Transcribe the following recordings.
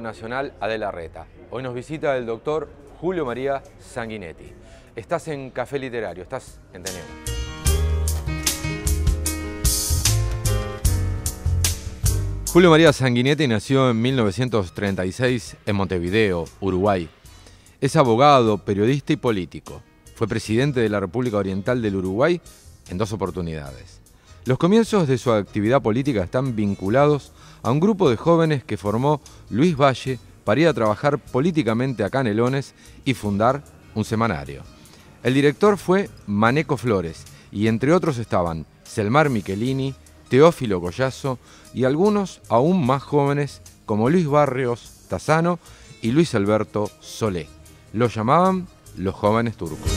Nacional Adela Reta. Hoy nos visita el doctor Julio María Sanguinetti. Estás en Café Literario, estás en Tenemos. Julio María Sanguinetti nació en 1936 en Montevideo, Uruguay. Es abogado, periodista y político. Fue presidente de la República Oriental del Uruguay en dos oportunidades. Los comienzos de su actividad política están vinculados a un grupo de jóvenes que formó Luis Valle para ir a trabajar políticamente a Canelones y fundar un semanario. El director fue Maneco Flores y entre otros estaban Selmar Michelini, Teófilo Collazo y algunos aún más jóvenes como Luis Barrios Tazano y Luis Alberto Solé. Los llamaban los jóvenes turcos.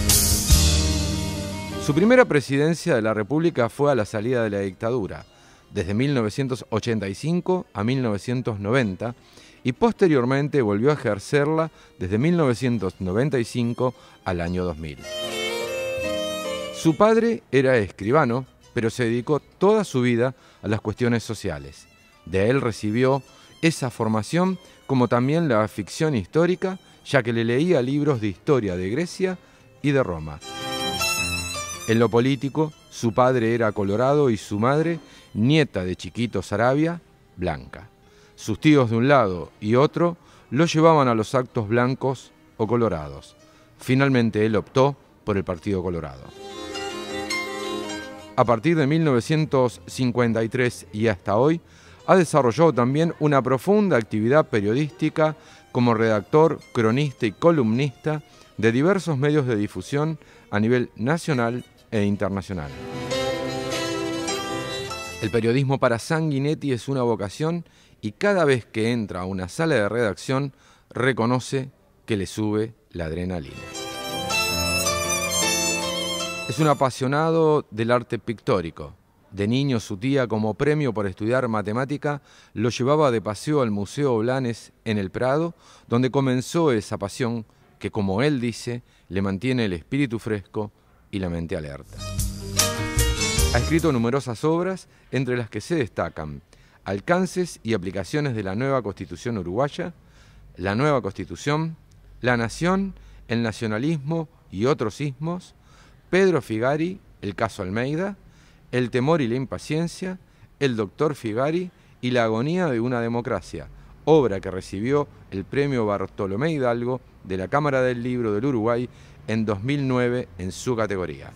Su primera presidencia de la República fue a la salida de la dictadura desde 1985 a 1990 y posteriormente volvió a ejercerla desde 1995 al año 2000. Su padre era escribano, pero se dedicó toda su vida a las cuestiones sociales. De él recibió esa formación como también la ficción histórica, ya que le leía libros de historia de Grecia y de Roma. En lo político, su padre era colorado y su madre, nieta de Chiquito Sarabia, blanca. Sus tíos de un lado y otro lo llevaban a los actos blancos o colorados. Finalmente él optó por el Partido Colorado. A partir de 1953 y hasta hoy, ha desarrollado también una profunda actividad periodística como redactor, cronista y columnista de diversos medios de difusión a nivel nacional e internacional. El periodismo para Sanguinetti es una vocación y cada vez que entra a una sala de redacción reconoce que le sube la adrenalina. Es un apasionado del arte pictórico. De niño su tía como premio por estudiar matemática lo llevaba de paseo al Museo Blanes en el Prado, donde comenzó esa pasión que como él dice le mantiene el espíritu fresco y la mente alerta. Ha escrito numerosas obras, entre las que se destacan Alcances y aplicaciones de la nueva Constitución uruguaya, La nueva Constitución, La Nación, El Nacionalismo y otros ismos, Pedro Figari, El caso Almeida, El temor y la impaciencia, El doctor Figari y La agonía de una democracia, obra que recibió el premio Bartolomé Hidalgo de la Cámara del Libro del Uruguay en 2009 en su categoría.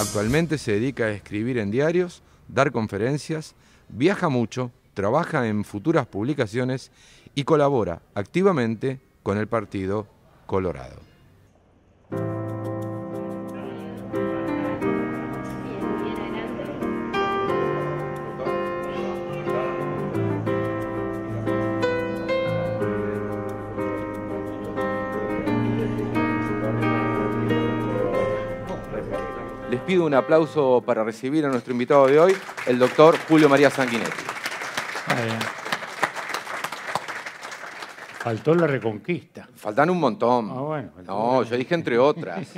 Actualmente se dedica a escribir en diarios, dar conferencias, viaja mucho, trabaja en futuras publicaciones y colabora activamente con el Partido Colorado. pido un aplauso para recibir a nuestro invitado de hoy, el doctor Julio María Sanguinetti. Faltó la reconquista. Faltan un montón. Ah, no, yo dije entre otras.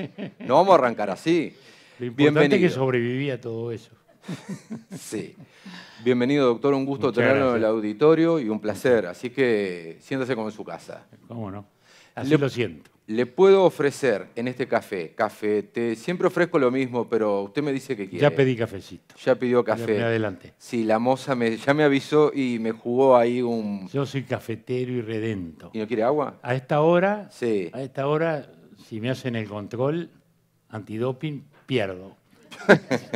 No vamos a arrancar así. Lo importante que sobrevivía todo eso. Sí. Bienvenido, doctor. Un gusto tenerlo en el auditorio y un placer. Así que siéntase como en su casa. ¿Cómo no? Así lo siento le puedo ofrecer en este café, café, té, siempre ofrezco lo mismo, pero usted me dice que quiere. Ya pedí cafecito. Ya pidió café. adelante. Sí, la moza me, ya me avisó y me jugó ahí un... Yo soy cafetero y redento. ¿Y no quiere agua? A esta hora, sí. a esta hora, si me hacen el control antidoping, pierdo.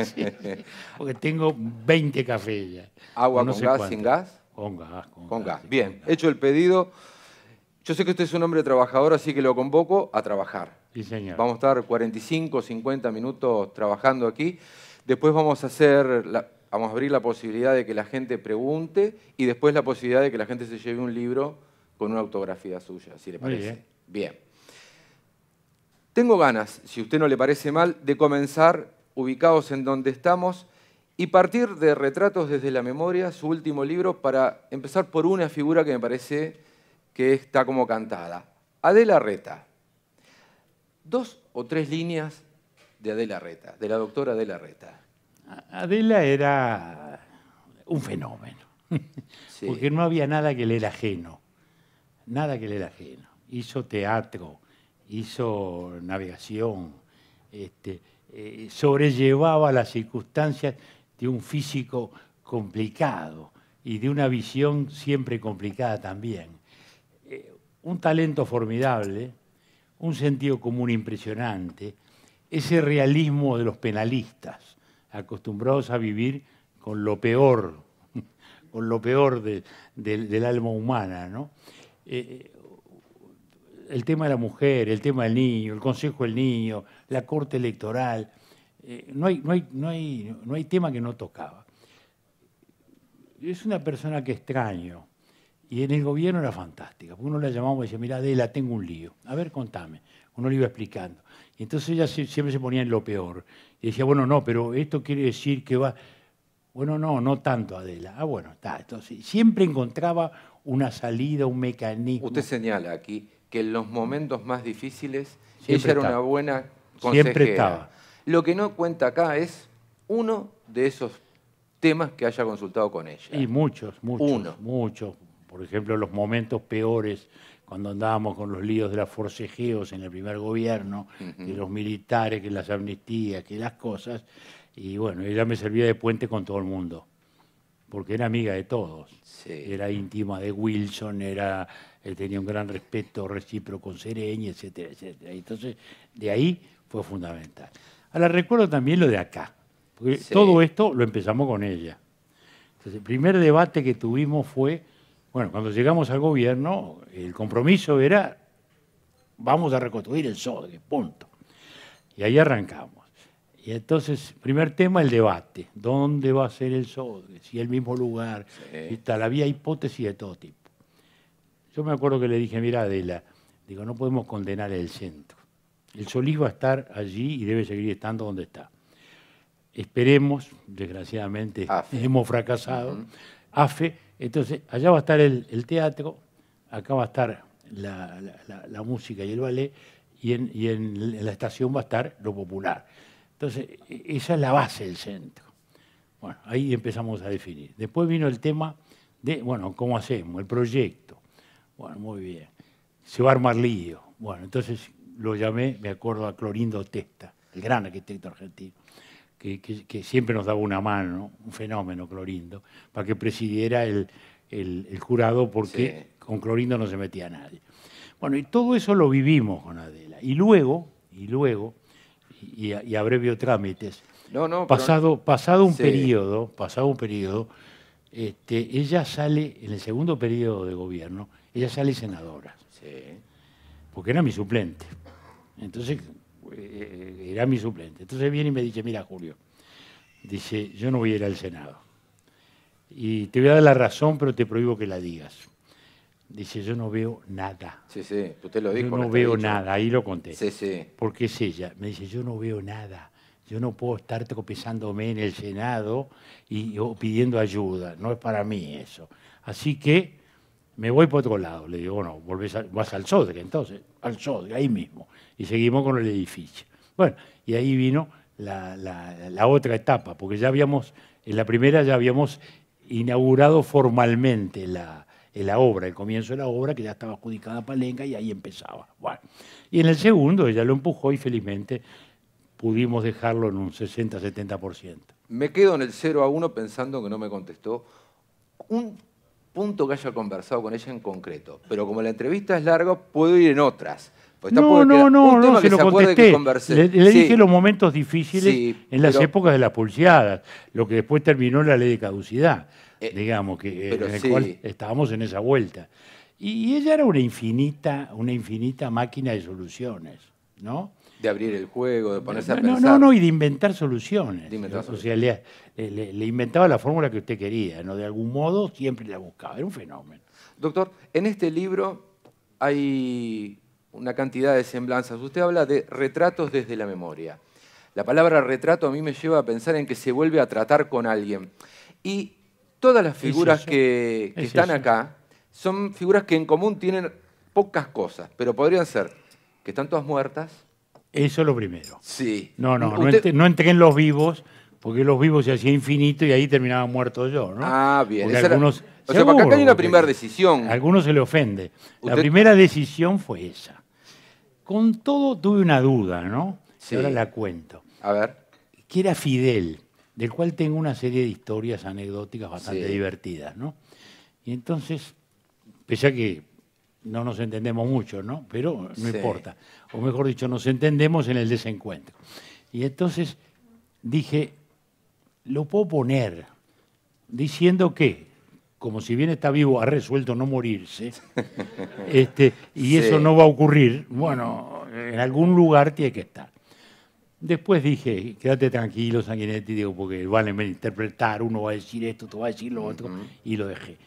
porque tengo 20 cafés ya. ¿Agua con gas, sin gas? Con gas. Con, gas. Bien, hecho el pedido. Yo sé que usted es un hombre trabajador, así que lo convoco a trabajar. Sí, señor. Vamos a estar 45, 50 minutos trabajando aquí. Después vamos a hacer, vamos a abrir la posibilidad de que la gente pregunte y después la posibilidad de que la gente se lleve un libro con una autografía suya, si le parece. bien. Tengo ganas, si a usted no le parece mal, de comenzar ubicados en donde estamos y partir de Retratos desde la Memoria, su último libro, para empezar por una figura que me parece que está como cantada. Adela Reta. Dos o tres líneas de Adela Reta, de la doctora Adela Reta. Adela era un fenómeno, porque no había nada que le era ajeno, nada que le era ajeno. Hizo teatro, hizo navegación, este, eh, sobrellevaba las circunstancias de un físico complicado y de una visión siempre complicada también un talento formidable, un sentido común impresionante, ese realismo de los penalistas, acostumbrados a vivir con lo peor, con lo peor del alma humana. Eh, eh, el tema de la mujer, el tema del niño, el consejo del niño, la corte electoral, eh, no, hay, no, hay, no hay tema que no tocaba. Es una persona que extraño, y en el gobierno era fantástica, porque uno la llamaba y decía, mira, Adela, tengo un lío, a ver, contame. Uno le iba explicando. Y entonces ella siempre se ponía en lo peor. Y decía, bueno, no, pero esto quiere decir que va... Bueno, no, no tanto, Adela. Ah, bueno, está. Entonces, siempre encontraba una salida, un mecanismo. Usted señala aquí que en los momentos más difíciles ella era una buena consejera. Siempre estaba. Lo que no cuenta acá es uno de esos temas que haya consultado con ella. Y muchos, muchos. Uno. Muchos por ejemplo, los momentos peores, cuando andábamos con los líos de las forcejeos en el primer gobierno, de que los militares, que las amnistías, que las cosas, y bueno, ella me servía de puente con todo el mundo, porque era amiga de todos. Era íntima de Wilson, era, eh, tenía un gran respeto recíproco con Sereña, etcétera, etcétera. Entonces, de ahí fue fundamental. Ahora recuerdo también lo de acá, porque todo esto lo empezamos con ella. Entonces, el primer debate que tuvimos fue bueno, cuando llegamos al gobierno, el compromiso era, vamos a reconstruir el SODE, punto. Y ahí arrancamos. Y entonces, primer tema, el debate. ¿Dónde va a ser el SODE? Si el mismo lugar. Está la tal, había hipótesis de todo tipo. Yo me acuerdo que le dije, mira Adela, digo, no podemos condenar el centro. El Solís va a estar allí y debe seguir estando donde está. Esperemos, desgraciadamente hemos fracasado. AFE entonces, allá va a estar el, teatro, acá va a estar la, música y el ballet, y, en, la estación va a estar lo popular. Entonces, e, esa es la base del centro. Bueno, ahí empezamos a definir. Después vino el tema de, bueno, ¿cómo hacemos? El proyecto. Bueno, muy bien. Se va a armar lío. Bueno, entonces lo llamé, me acuerdo, a Clorindo Testa, el gran arquitecto argentino que, siempre nos daba una mano, un fenómeno, Clorindo, para que presidiera el, jurado porque con Clorindo no se metía nadie. Bueno, y todo eso lo vivimos con Adela. Y luego, y luego, y, y a, trámites, pasado, pasado un periodo, pasado un periodo, este, ella sale, en el segundo periodo de gobierno, ella sale senadora. Sí. Porque era mi suplente. Entonces, eh, era mi suplente. Entonces viene y me dice, mira Julio, dice, yo no voy a ir al Senado. Y te voy a dar la razón, pero te prohíbo que la digas. Dice, yo no veo nada. Sí, sí, usted lo dijo. Yo no veo nada, ahí lo conté. Sí, sí. Porque es ella. Me dice, yo no veo nada. Yo no puedo estar tropezándome en el Senado y, pidiendo ayuda. No es para mí eso. Así que me voy por otro lado. Le digo, bueno, vas al Sodre entonces, al Sodre, ahí mismo. Y seguimos con el edificio. Bueno, y ahí vino la, otra etapa, porque ya habíamos, en la primera ya habíamos inaugurado formalmente la, obra, el comienzo de la obra, que ya estaba adjudicada a Palenca y ahí empezaba. Bueno. Y en el segundo ella lo empujó y felizmente pudimos dejarlo en un 60-70%. Me quedo en el 0 a 1 pensando que no me contestó. Un punto que haya conversado con ella en concreto. Pero como la entrevista es larga, puedo ir en otras. Pues no, no, no, no, se lo contesté. le, dije los momentos difíciles en las épocas de las pulseadas, lo que después terminó la ley de caducidad, eh, digamos, que, eh, en el cual estábamos en esa vuelta. Y, ella era una infinita, una infinita máquina de soluciones, ¿no? De abrir el juego, de ponerse a pensar. No, no, no, y de inventar soluciones. De inventar soluciones. Eh, le, inventaba la fórmula que usted quería, ¿no? De algún modo siempre la buscaba, era un fenómeno. Doctor, en este libro hay una cantidad de semblanzas. Usted habla de retratos desde la memoria. La palabra retrato a mí me lleva a pensar en que se vuelve a tratar con alguien. Y todas las figuras que, están acá son figuras que en común tienen pocas cosas, pero podrían ser que están todas muertas. Eso es lo primero. Sí. No, no, no, entren los vivos porque los vivos se hacían infinito y ahí terminaba muerto yo, ¿no? Ah, bien. O sea, acá hay una primera decisión. A algunos se le ofende. La primera decisión fue esa. Con todo tuve una duda, ¿no? ahora la cuento. A ver. Que era Fidel, del cual tengo una serie de historias anecdóticas bastante divertidas, ¿no? Y entonces, pese a que no nos entendemos mucho, ¿no? Pero no importa. O mejor dicho, nos entendemos en el desencuentro. Y entonces dije, lo puedo poner diciendo que, como si bien está vivo, ha resuelto no morirse, este, y eso no va a ocurrir, bueno, en algún lugar tiene que estar. Después dije, quédate tranquilo, Sanguinetti, digo, porque vale, me interpretar, uno va a decir esto, tú vas a decir lo otro, y lo dejé.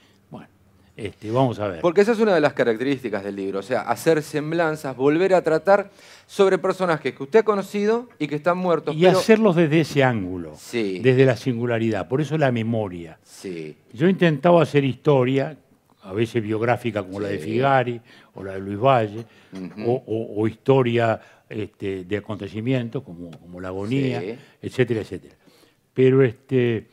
Este, vamos a ver. Porque esa es una de las características del libro, o sea, hacer semblanzas, volver a tratar sobre personajes que usted ha conocido y que están muertos. Y hacerlos desde ese ángulo, desde la singularidad, por eso la memoria. Sí. Yo he intentado hacer historia, a veces biográfica como la de Figari o la de Luis Valle, o, historia este, de acontecimientos como, como la agonía, etcétera, etcétera. Pero este,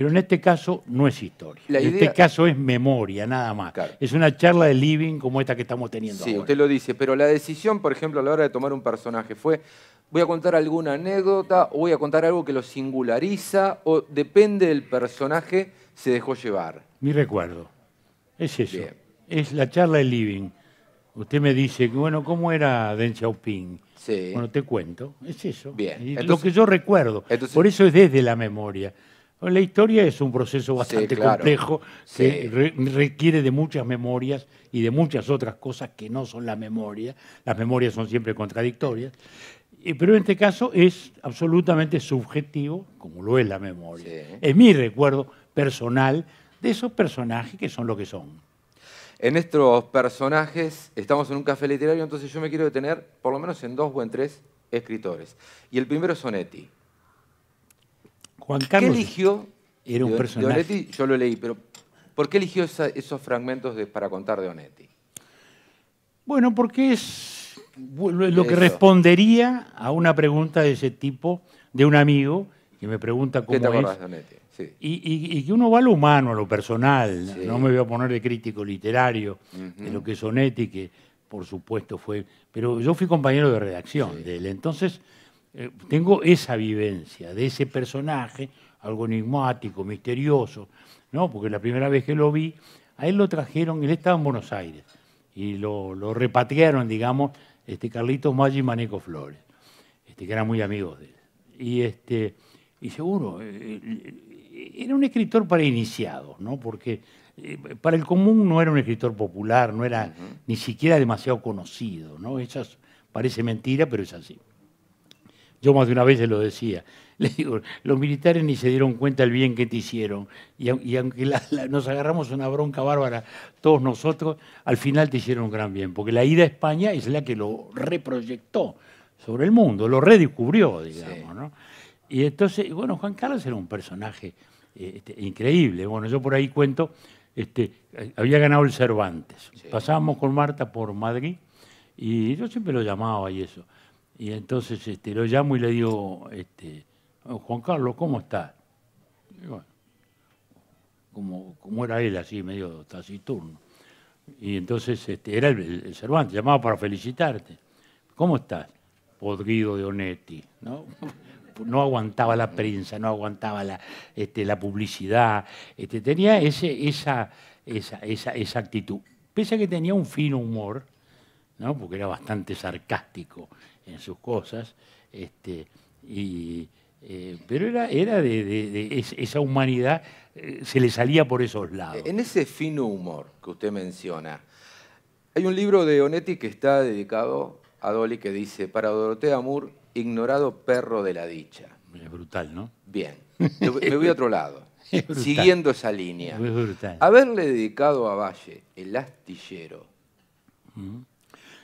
pero en este caso no es historia. en este caso es memoria, nada más. Es una charla de living como esta que estamos teniendo sí, usted lo dice, pero la decisión, por ejemplo, a la hora de tomar un personaje fue voy a contar alguna anécdota o voy a contar algo que lo singulariza o depende del personaje se dejó llevar. Mi recuerdo. Es eso. Es la charla de living. Usted me dice, bueno, ¿cómo era Deng Xiaoping? Sí. Bueno, te cuento. Es eso. Bien. Es lo que yo recuerdo. Por eso es desde la memoria. La historia es un proceso bastante complejo que requiere de muchas memorias y de muchas otras cosas que no son la memoria. Las memorias son siempre contradictorias. Eh, pero en este caso es absolutamente subjetivo, como lo es la memoria. Es mi recuerdo personal de esos personajes que son lo que son. En estos personajes estamos en un café literario, entonces yo me quiero detener por lo menos en dos o en tres escritores. Y el primero es Sonetti. Juan ¿Qué eligió? Era un De Onetti yo lo leí, pero ¿por qué eligió esos fragmentos de, para contar de Onetti? Bueno, porque es lo que respondería a una pregunta de ese tipo de un amigo que me pregunta cómo es. De Onetti? Y, que uno va a lo humano, a lo personal. No me voy a poner de crítico literario de lo que es Onetti, que por supuesto fue. Pero yo fui compañero de redacción de él. Entonces eh, tengo esa vivencia de ese personaje, algo enigmático, misterioso, ¿no? Porque la primera vez que lo vi, a él lo trajeron, él estaba en Buenos Aires, y lo, repatriaron, digamos, este Carlitos Maggi y Maneco Flores, este, que eran muy amigos de él. Y, este, y seguro, eh, eh, era un escritor para iniciados, ¿no? Porque para el común no era un escritor popular, no era ni siquiera demasiado conocido, ¿no? Eso parece mentira, pero es así. Yo más de una vez se lo decía. Le digo, los militares ni se dieron cuenta del bien que te hicieron. Y, aunque nos agarramos una bronca bárbara todos nosotros, al final te hicieron un gran bien. Porque la ida a España es la que lo reproyectó sobre el mundo, lo redescubrió, digamos. ¿no? Y entonces, bueno, Juan Carlos era un personaje eh, este, increíble. Bueno, yo por ahí cuento, este, había ganado el Cervantes. Pasábamos con Marta por Madrid y yo siempre lo llamaba y eso. Y entonces este, lo llamo y le digo, este, oh, Juan Carlos, ¿cómo estás? como, era él, así medio taciturno. Y entonces este, era el, Cervantes, llamaba para felicitarte. ¿Cómo estás? Podrido de Onetti, ¿no? no aguantaba la prensa, no aguantaba la, la publicidad, tenía ese, esa, esa, actitud. Pese a que tenía un fino humor, ¿no? porque era bastante sarcástico en sus cosas, este, y, eh, pero era, de, esa humanidad, eh, se le salía por esos lados. En ese fino humor que usted menciona, hay un libro de Onetti que está dedicado a Dolly que dice, para Dorotea Moore, ignorado perro de la dicha. Es brutal, ¿no? Bien, me voy a otro lado, siguiendo esa línea. Es brutal. Haberle dedicado a Valle el astillero, mm.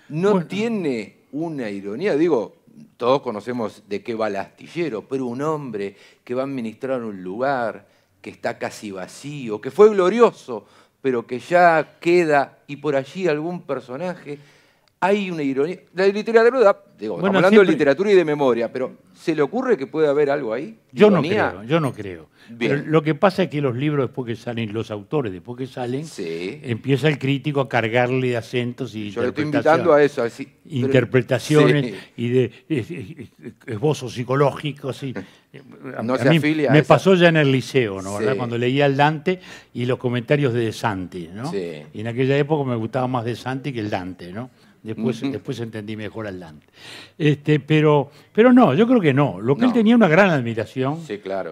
no tiene una ironía, digo, todos conocemos de qué va el astillero, pero un hombre que va a administrar un lugar que está casi vacío, que fue glorioso, pero que ya queda, y por allí algún personaje hay una ironía. La literatura, digo, estamos hablando de literatura y de memoria, pero ¿se le ocurre que puede haber algo ahí? Yo no creo, yo no creo. lo que pasa es que los libros después que salen, los autores después que salen, empieza el crítico a cargarle de acentos y Yo estoy invitando a eso. interpretaciones y de esbozos psicológicos. Y, a mí me pasó ya en el liceo, ¿no? Cuando leía el Dante y los comentarios de, de Santi, ¿no? Y en aquella época me gustaba más de Santi que el Dante, ¿no? Después, después entendí mejor al Dante. Este, pero, pero no, yo creo que no. Lo que él tenía una gran admiración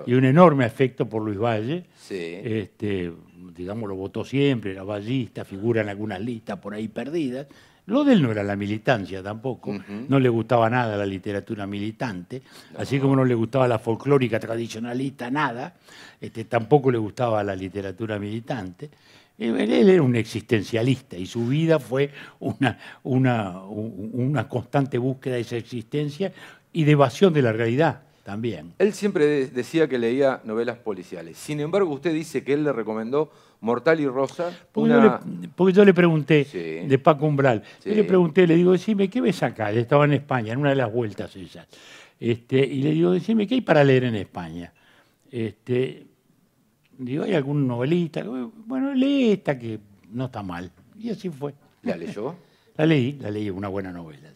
y un enorme afecto por Luis Valle. Este, digamos, lo votó siempre, era ballista, figura en algunas listas por ahí perdidas. Lo él no era la militancia tampoco, no le gustaba nada la literatura militante, así como no le gustaba la folclórica tradicionalista, nada, este, tampoco le gustaba la literatura militante. Eh, él era un existencialista y su vida fue una, una constante búsqueda de esa existencia y de evasión de la realidad. También. Él siempre decía que leía novelas policiales. Sin embargo, usted dice que él le recomendó Mortal y Rosa. Porque, yo, le, pregunté, de Paco Umbral, le pregunté, le digo, decime, ¿qué ves acá? Yo estaba en España, en una de las vueltas esas. Este, y le digo, decime, ¿qué hay para leer en España? Este, digo, ¿hay algún novelista? Bueno, lee esta que no está mal. Y así fue. ¿La leyó? la leí, la leí, una buena novela.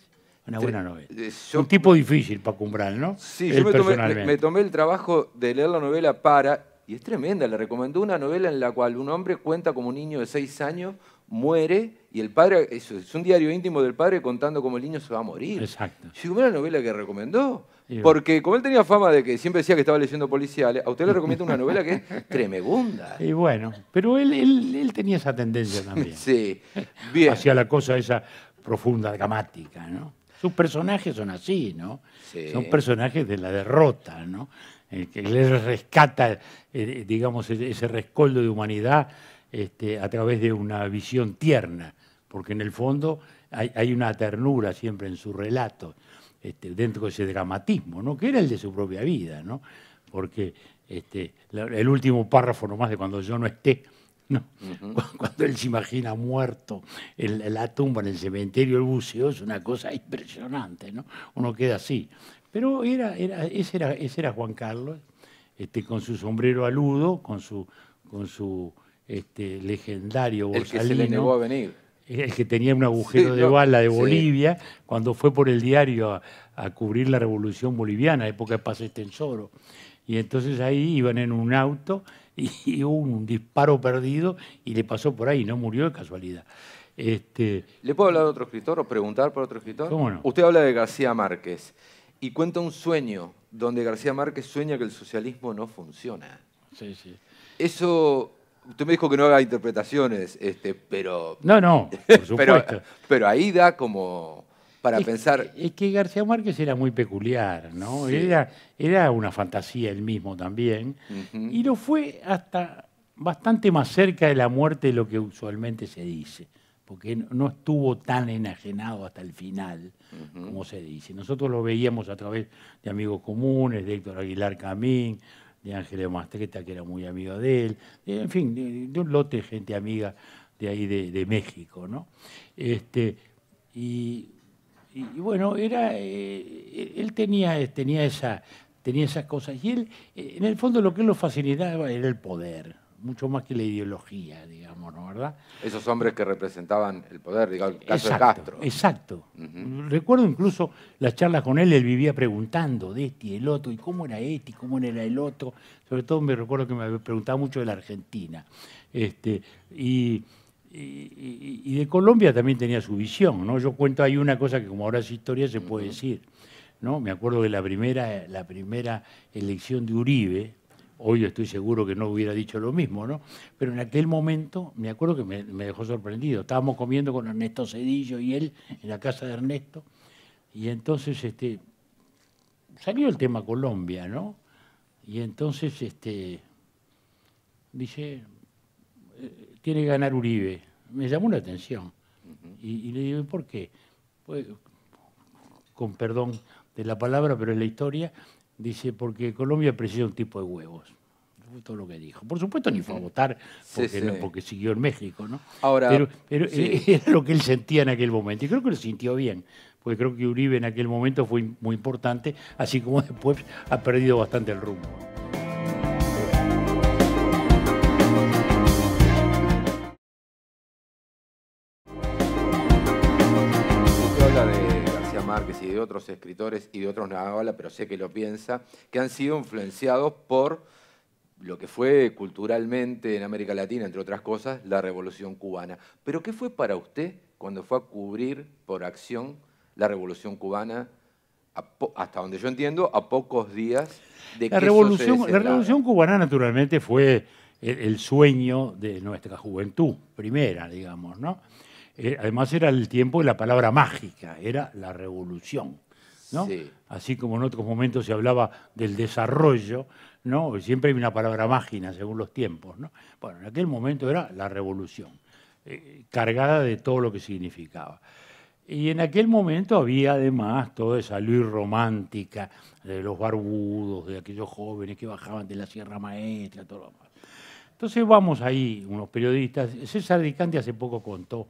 Una buena novela. un tipo difícil para cumbrar, ¿no? Sí, yo me tomé, el trabajo de leer la novela para, y es tremenda, le recomendó una novela en la cual un hombre cuenta como un niño de seis años muere y el padre, eso es un diario íntimo del padre contando cómo el niño se va a morir. Exacto. Yo una novela que recomendó. Porque como él tenía fama de que siempre decía que estaba leyendo policiales, a usted le recomiendo una novela que es tremegunda. Y bueno, pero él, él, él tenía esa tendencia también. Sí, bien. Hacía la cosa esa profunda, dramática, ¿no? Sus personajes son así, ¿no? Son personajes de la derrota, ¿no? El que les rescata, eh, digamos, ese rescoldo de humanidad este, a través de una visión tierna, porque en el fondo hay, una ternura siempre en su relato, este, dentro de ese dramatismo, ¿no? Que era el de su propia vida, ¿no? Porque este, el último párrafo nomás de cuando yo no esté, cuando él se imagina muerto en la tumba, en el cementerio el buceo, es una cosa impresionante, ¿no? Uno queda así. Pero era, era, ese, era, Juan Carlos, este, con su sombrero aludo, con su, con su este, legendario El que negó a venir. El que tenía un agujero de bala de Bolivia, cuando fue por el diario a, cubrir la revolución boliviana, época de Paz Extensoro. Y entonces ahí iban en un auto y hubo un disparo perdido y le pasó por ahí, y no murió de casualidad. Este... ¿Le puedo hablar de otro escritor o preguntar por otro escritor? ¿Cómo no? Usted habla de García Márquez y cuenta un sueño donde García Márquez sueña que el socialismo no funciona. Sí, sí. Eso, usted me dijo que no haga interpretaciones, este, pero... No, no, por supuesto. pero ahí da como para es, pensar. Es que García Márquez era muy peculiar, ¿no? Era, era una fantasía él mismo también, y lo fue hasta bastante más cerca de la muerte de lo que usualmente se dice, porque no estuvo tan enajenado hasta el final, como se dice. Nosotros lo veíamos a través de amigos comunes, de Héctor Aguilar Camín, de Ángel Mastreta, que era muy amigo de él, en fin, de, un lote de gente amiga de ahí de, México, ¿no? Este, y y, bueno, era, eh, eh, él tenía, tenía, esa, tenía esas cosas. Y él, eh, en el fondo, lo que lo facilitaba era el poder, mucho más que la ideología, digamos, ¿no? ¿Verdad? Esos hombres que representaban el poder, digamos, el de Castro. Exacto. Recuerdo incluso las charlas con él, él vivía preguntando de este y el otro, y cómo era este y cómo era el otro. Sobre todo me recuerdo que me preguntaba mucho de la Argentina. Este, y y, de Colombia también tenía su visión, ¿no? Yo cuento ahí una cosa que como ahora es historia se puede decir, ¿no? Me acuerdo de la primera, la primera elección de Uribe, hoy estoy seguro que no hubiera dicho lo mismo, ¿no? Pero en aquel momento me acuerdo que me, dejó sorprendido. Estábamos comiendo con Ernesto Cedillo y él en la casa de Ernesto, y entonces este, salió el tema Colombia, ¿no? Y entonces este, dice, eh, quiere ganar Uribe. Me llamó la atención. Y, le dije, ¿por qué? Pues, con perdón de la palabra, pero es la historia, dice, porque Colombia precisa un tipo de huevos. Todo lo que dijo. Por supuesto, ni fue a votar porque, siguió en México, ¿no? pero, eh, era lo que él sentía en aquel momento. Y creo que lo sintió bien, porque creo que Uribe en aquel momento fue muy importante, así como después ha perdido bastante el rumbo. otros escritores y de otros nada, pero sé que lo piensa, que han sido influenciados por lo que fue culturalmente en América Latina, entre otras cosas, la Revolución Cubana. Pero ¿qué fue para usted cuando fue a cubrir por acción la Revolución Cubana hasta donde yo entiendo, a pocos días de que revolución, La revolución cubana, naturalmente, fue el, sueño de nuestra juventud, primera, digamos, ¿no? Eh, además era el tiempo de la palabra mágica, era la revolución. Así como en otros momentos se hablaba del desarrollo, ¿no? siempre hay una palabra mágica según los tiempos. ¿no? Bueno, en aquel momento era la revolución, eh, cargada de todo lo que significaba. Y en aquel momento había además toda esa luz romántica de los barbudos, de aquellos jóvenes que bajaban de la Sierra Maestra, todo lo demás. Entonces vamos ahí, unos periodistas. César Dicante hace poco contó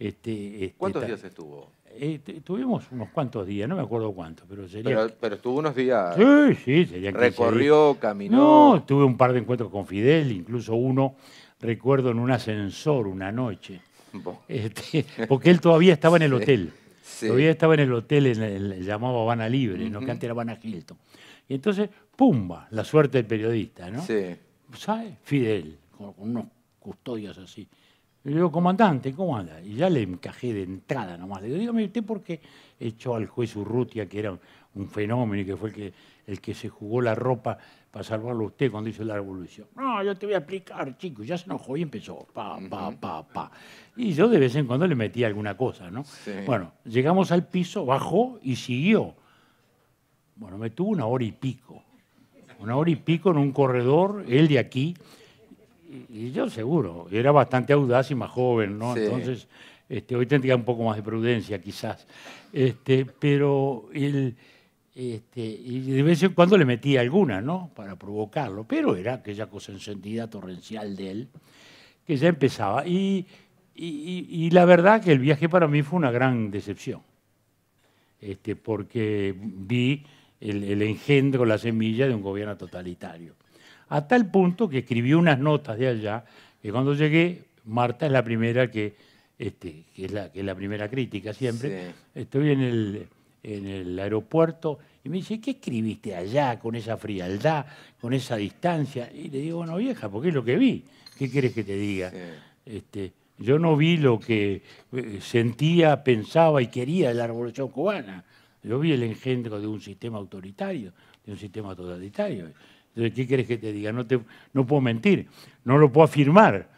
este, este, ¿Cuántos días estuvo? Este, tuvimos unos cuantos días, no me acuerdo cuántos, pero sería... Pero, estuvo unos días... Sí, sí, sería Recorrió, caminó... No, tuve un par de encuentros con Fidel, incluso uno, recuerdo, en un ascensor una noche. Este, porque él todavía estaba en el hotel. Todavía estaba en el hotel, en el, llamado Habana Libre, ¿no? que antes era Habana Hilton. Y entonces, pumba, la suerte del periodista, ¿no? Sí. ¿Sabes? Fidel, con unos custodios así le digo, comandante, ¿cómo anda? Y ya le encajé de entrada nomás. Le digo, dígame usted por qué echó al juez Urrutia, que era un fenómeno y que fue el que, se jugó la ropa para salvarlo a usted cuando hizo la revolución. No, yo te voy a explicar, chico. Ya se enojó y empezó. Pa, pa, pa, Y yo de vez en cuando le metí alguna cosa, ¿no? Bueno, llegamos al piso, bajó y siguió. Bueno, me tuvo una hora y pico. Una hora y pico en un corredor, él de aquí, y yo seguro, era bastante audaz y más joven, ¿no? Entonces, este, hoy tendría un poco más de prudencia quizás, este, pero el, este, de vez en cuando le metía alguna, ¿no? Para provocarlo, pero era aquella cosa encendida, torrencial de él, que ya empezaba. Y, la verdad que el viaje para mí fue una gran decepción, porque vi el engendro, la semilla de un gobierno totalitario a tal punto que escribió unas notas de allá, que cuando llegué, Marta es la primera que, este, que, es, la, primera crítica siempre, estoy en el, aeropuerto y me dice, ¿qué escribiste allá con esa frialdad, con esa distancia? Y le digo, bueno, vieja, porque es lo que vi, ¿qué quieres que te diga? Este, yo no vi lo que eh, sentía, pensaba y quería de la Revolución Cubana. Yo vi el engendro de un sistema autoritario, de un sistema totalitario. Entonces, ¿qué quieres que te diga? No, te, no puedo mentir, no lo puedo afirmar.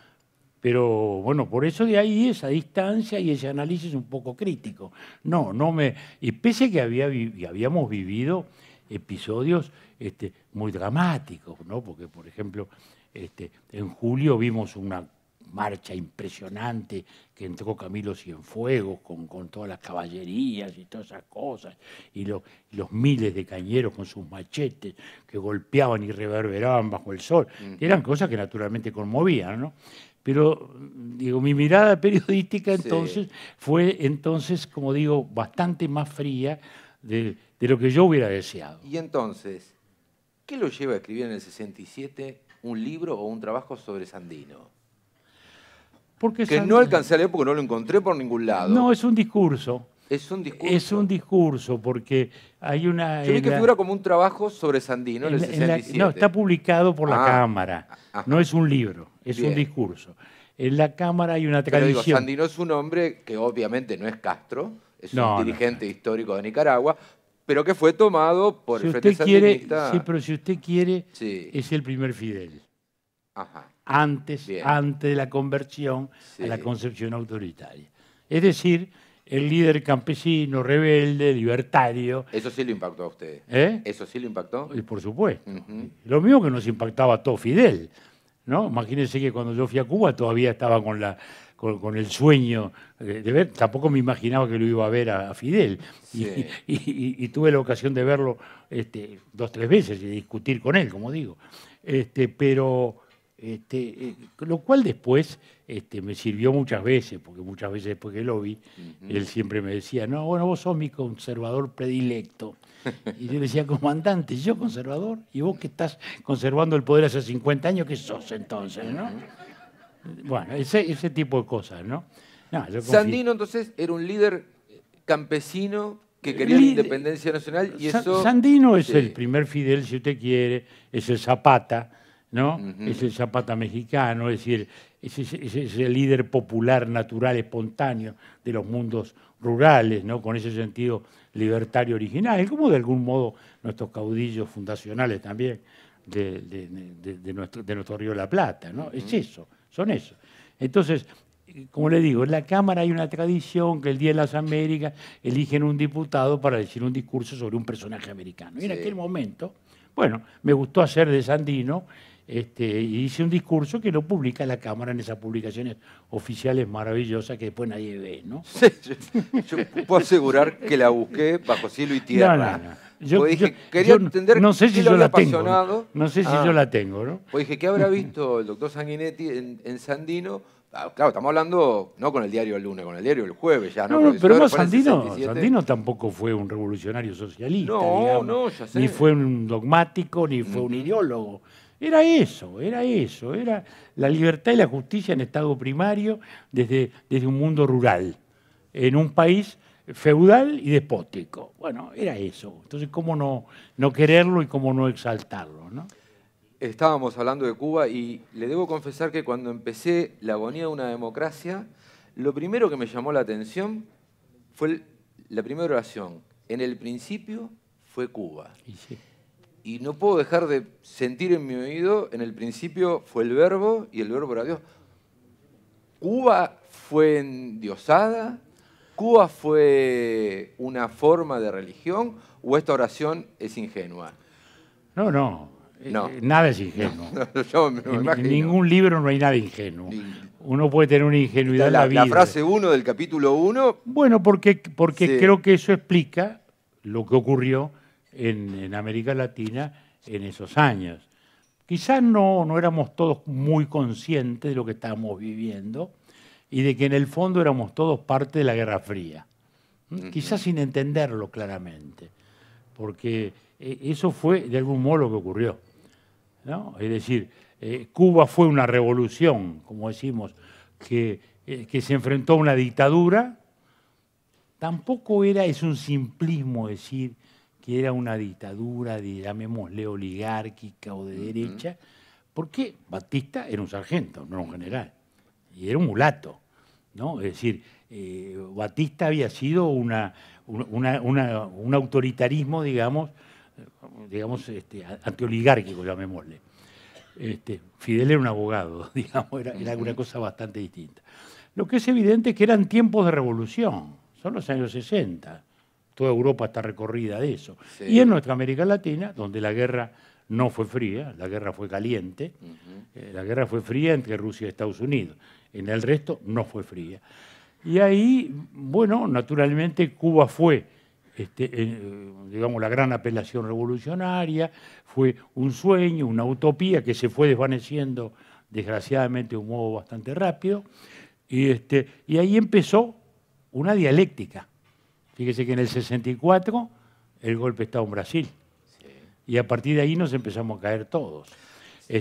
Pero bueno, por eso de ahí esa distancia y ese análisis un poco crítico. No, no me. Y pese a que habíamos vivido episodios este, muy dramáticos, ¿no? Porque, por ejemplo, este, en julio vimos una marcha impresionante que entró Camilo Cienfuegos con, con todas las caballerías y todas esas cosas, y, los miles de cañeros con sus machetes que golpeaban y reverberaban bajo el sol. Eran cosas que naturalmente conmovían, ¿no? Pero digo, mi mirada periodística entonces fue entonces, como digo, bastante más fría de, de lo que yo hubiera deseado. Y entonces, ¿qué lo lleva a escribir en el 67 un libro o un trabajo sobre Sandino? que no alcancé a leer porque no lo encontré por ningún lado. No, es un discurso. Es un discurso. Es un discurso, porque hay una. Yo que figurar como un trabajo sobre Sandino en, 67. no, está publicado por la ah, Cámara. Ah, ah. No es un libro, es un discurso. En la Cámara hay una tradición. Sandino es un hombre que obviamente no es Castro, es un dirigente histórico de Nicaragua, pero que fue tomado por el Frente usted quiere, Sí, pero si usted quiere, es el primer Fidel. Antes, antes de la conversión a la concepción autoritaria. Es decir, el líder campesino, rebelde, libertario. Eso sí lo impactó a ustedes, ¿Eh? Eso sí lo impactó. Y por supuesto. Lo mismo que nos impactaba a todo Fidel. ¿no? Imagínense que cuando yo fui a Cuba todavía estaba con, la, con, el sueño de ver, tampoco me imaginaba que lo iba a ver a, Fidel. Y, tuve la ocasión de verlo este, dos, tres veces y discutir con él, como digo. Este, pero este, eh, lo cual después este, me sirvió muchas veces, porque muchas veces después que lo vi, él siempre me decía, no, bueno, vos sos mi conservador predilecto. Y yo le decía, comandante, yo conservador, y vos que estás conservando el poder hace 50 años, ¿qué sos entonces? ¿no? Bueno, ese, ese tipo de cosas, ¿no? Sandino entonces era un líder campesino que quería la independencia nacional y Sandino es el primer Fidel, si usted quiere, es el Zapata, es el Zapata mexicano, es decir, es ese, líder popular, natural, espontáneo de los mundos rurales, ¿no? Con ese sentido libertario original, como de algún modo nuestros caudillos fundacionales también de, nuestro, Río la Plata, ¿no? Es eso, son eso. Entonces, como le digo, en la Cámara hay una tradición que el Día de las Américas eligen un diputado para decir un discurso sobre un personaje americano. Y en aquel momento, bueno, me gustó hacer de Sandino este, y hice un discurso que no publica la Cámara en esas publicaciones oficiales maravillosas que después nadie ve, ¿no? yo, puedo asegurar que la busqué bajo cielo y tierra. Yo, dije, quería entender no sé si yo la tengo. No sé si yo ah. la tengo, ¿no? Pues dije, ¿qué habrá visto el doctor Sanguinetti en, Sandino? Ah, claro, estamos hablando no con el diario el lunes, con el diario el jueves ya, ¿no? pero no, Sandino, tampoco fue un revolucionario socialista, Ni fue un dogmático, ni fue un ideólogo. Era eso, era eso, era la libertad y la justicia en estado primario desde, desde un mundo rural, en un país feudal y despótico. Bueno, era eso. Entonces, ¿cómo no, no quererlo y cómo no exaltarlo? Estábamos hablando de Cuba y le debo confesar que cuando empecé la agonía de una democracia, lo primero que me llamó la atención fue la primera oración. En el principio fue Cuba. Y sí y no puedo dejar de sentir en mi oído, en el principio fue el verbo y el verbo era Dios. Cuba fue endiosada, Cuba fue una forma de religión o esta oración es ingenua. No, no, eh, nada es ingenuo. en, ningún libro no hay nada ingenuo. Uno puede tener una ingenuidad la, en la, la frase 1 del capítulo 1. Bueno, porque, porque creo que eso explica lo que ocurrió en, América Latina en esos años. Quizás no, no éramos todos muy conscientes de lo que estábamos viviendo y de que en el fondo éramos todos parte de la Guerra Fría, quizás sin entenderlo claramente, porque eh, eso fue de algún modo lo que ocurrió. Es decir, eh, Cuba fue una revolución, como decimos, que, eh, que se enfrentó a una dictadura. Tampoco era, es un simplismo decir que era una dictadura, de, llamémosle oligárquica o de derecha, porque Batista era un sargento, no era un general, y era un mulato, ¿no? Es decir, eh, Batista había sido un autoritarismo, digamos, digamos este, antioligárquico, llamémosle. Este, Fidel era un abogado, digamos, era, era una cosa bastante distinta. Lo que es evidente es que eran tiempos de revolución, son los años 60 toda Europa está recorrida de eso. Y en nuestra América Latina, donde la guerra no fue fría, la guerra fue caliente, eh, la guerra fue fría entre Rusia y Estados Unidos, en el resto no fue fría. Y ahí, bueno, naturalmente Cuba fue, este, eh, digamos, la gran apelación revolucionaria, fue un sueño, una utopía que se fue desvaneciendo, desgraciadamente, de un modo bastante rápido, y, este, y ahí empezó una dialéctica Fíjese que en el 64 el golpe estaba en Brasil. Y a partir de ahí nos empezamos a caer todos.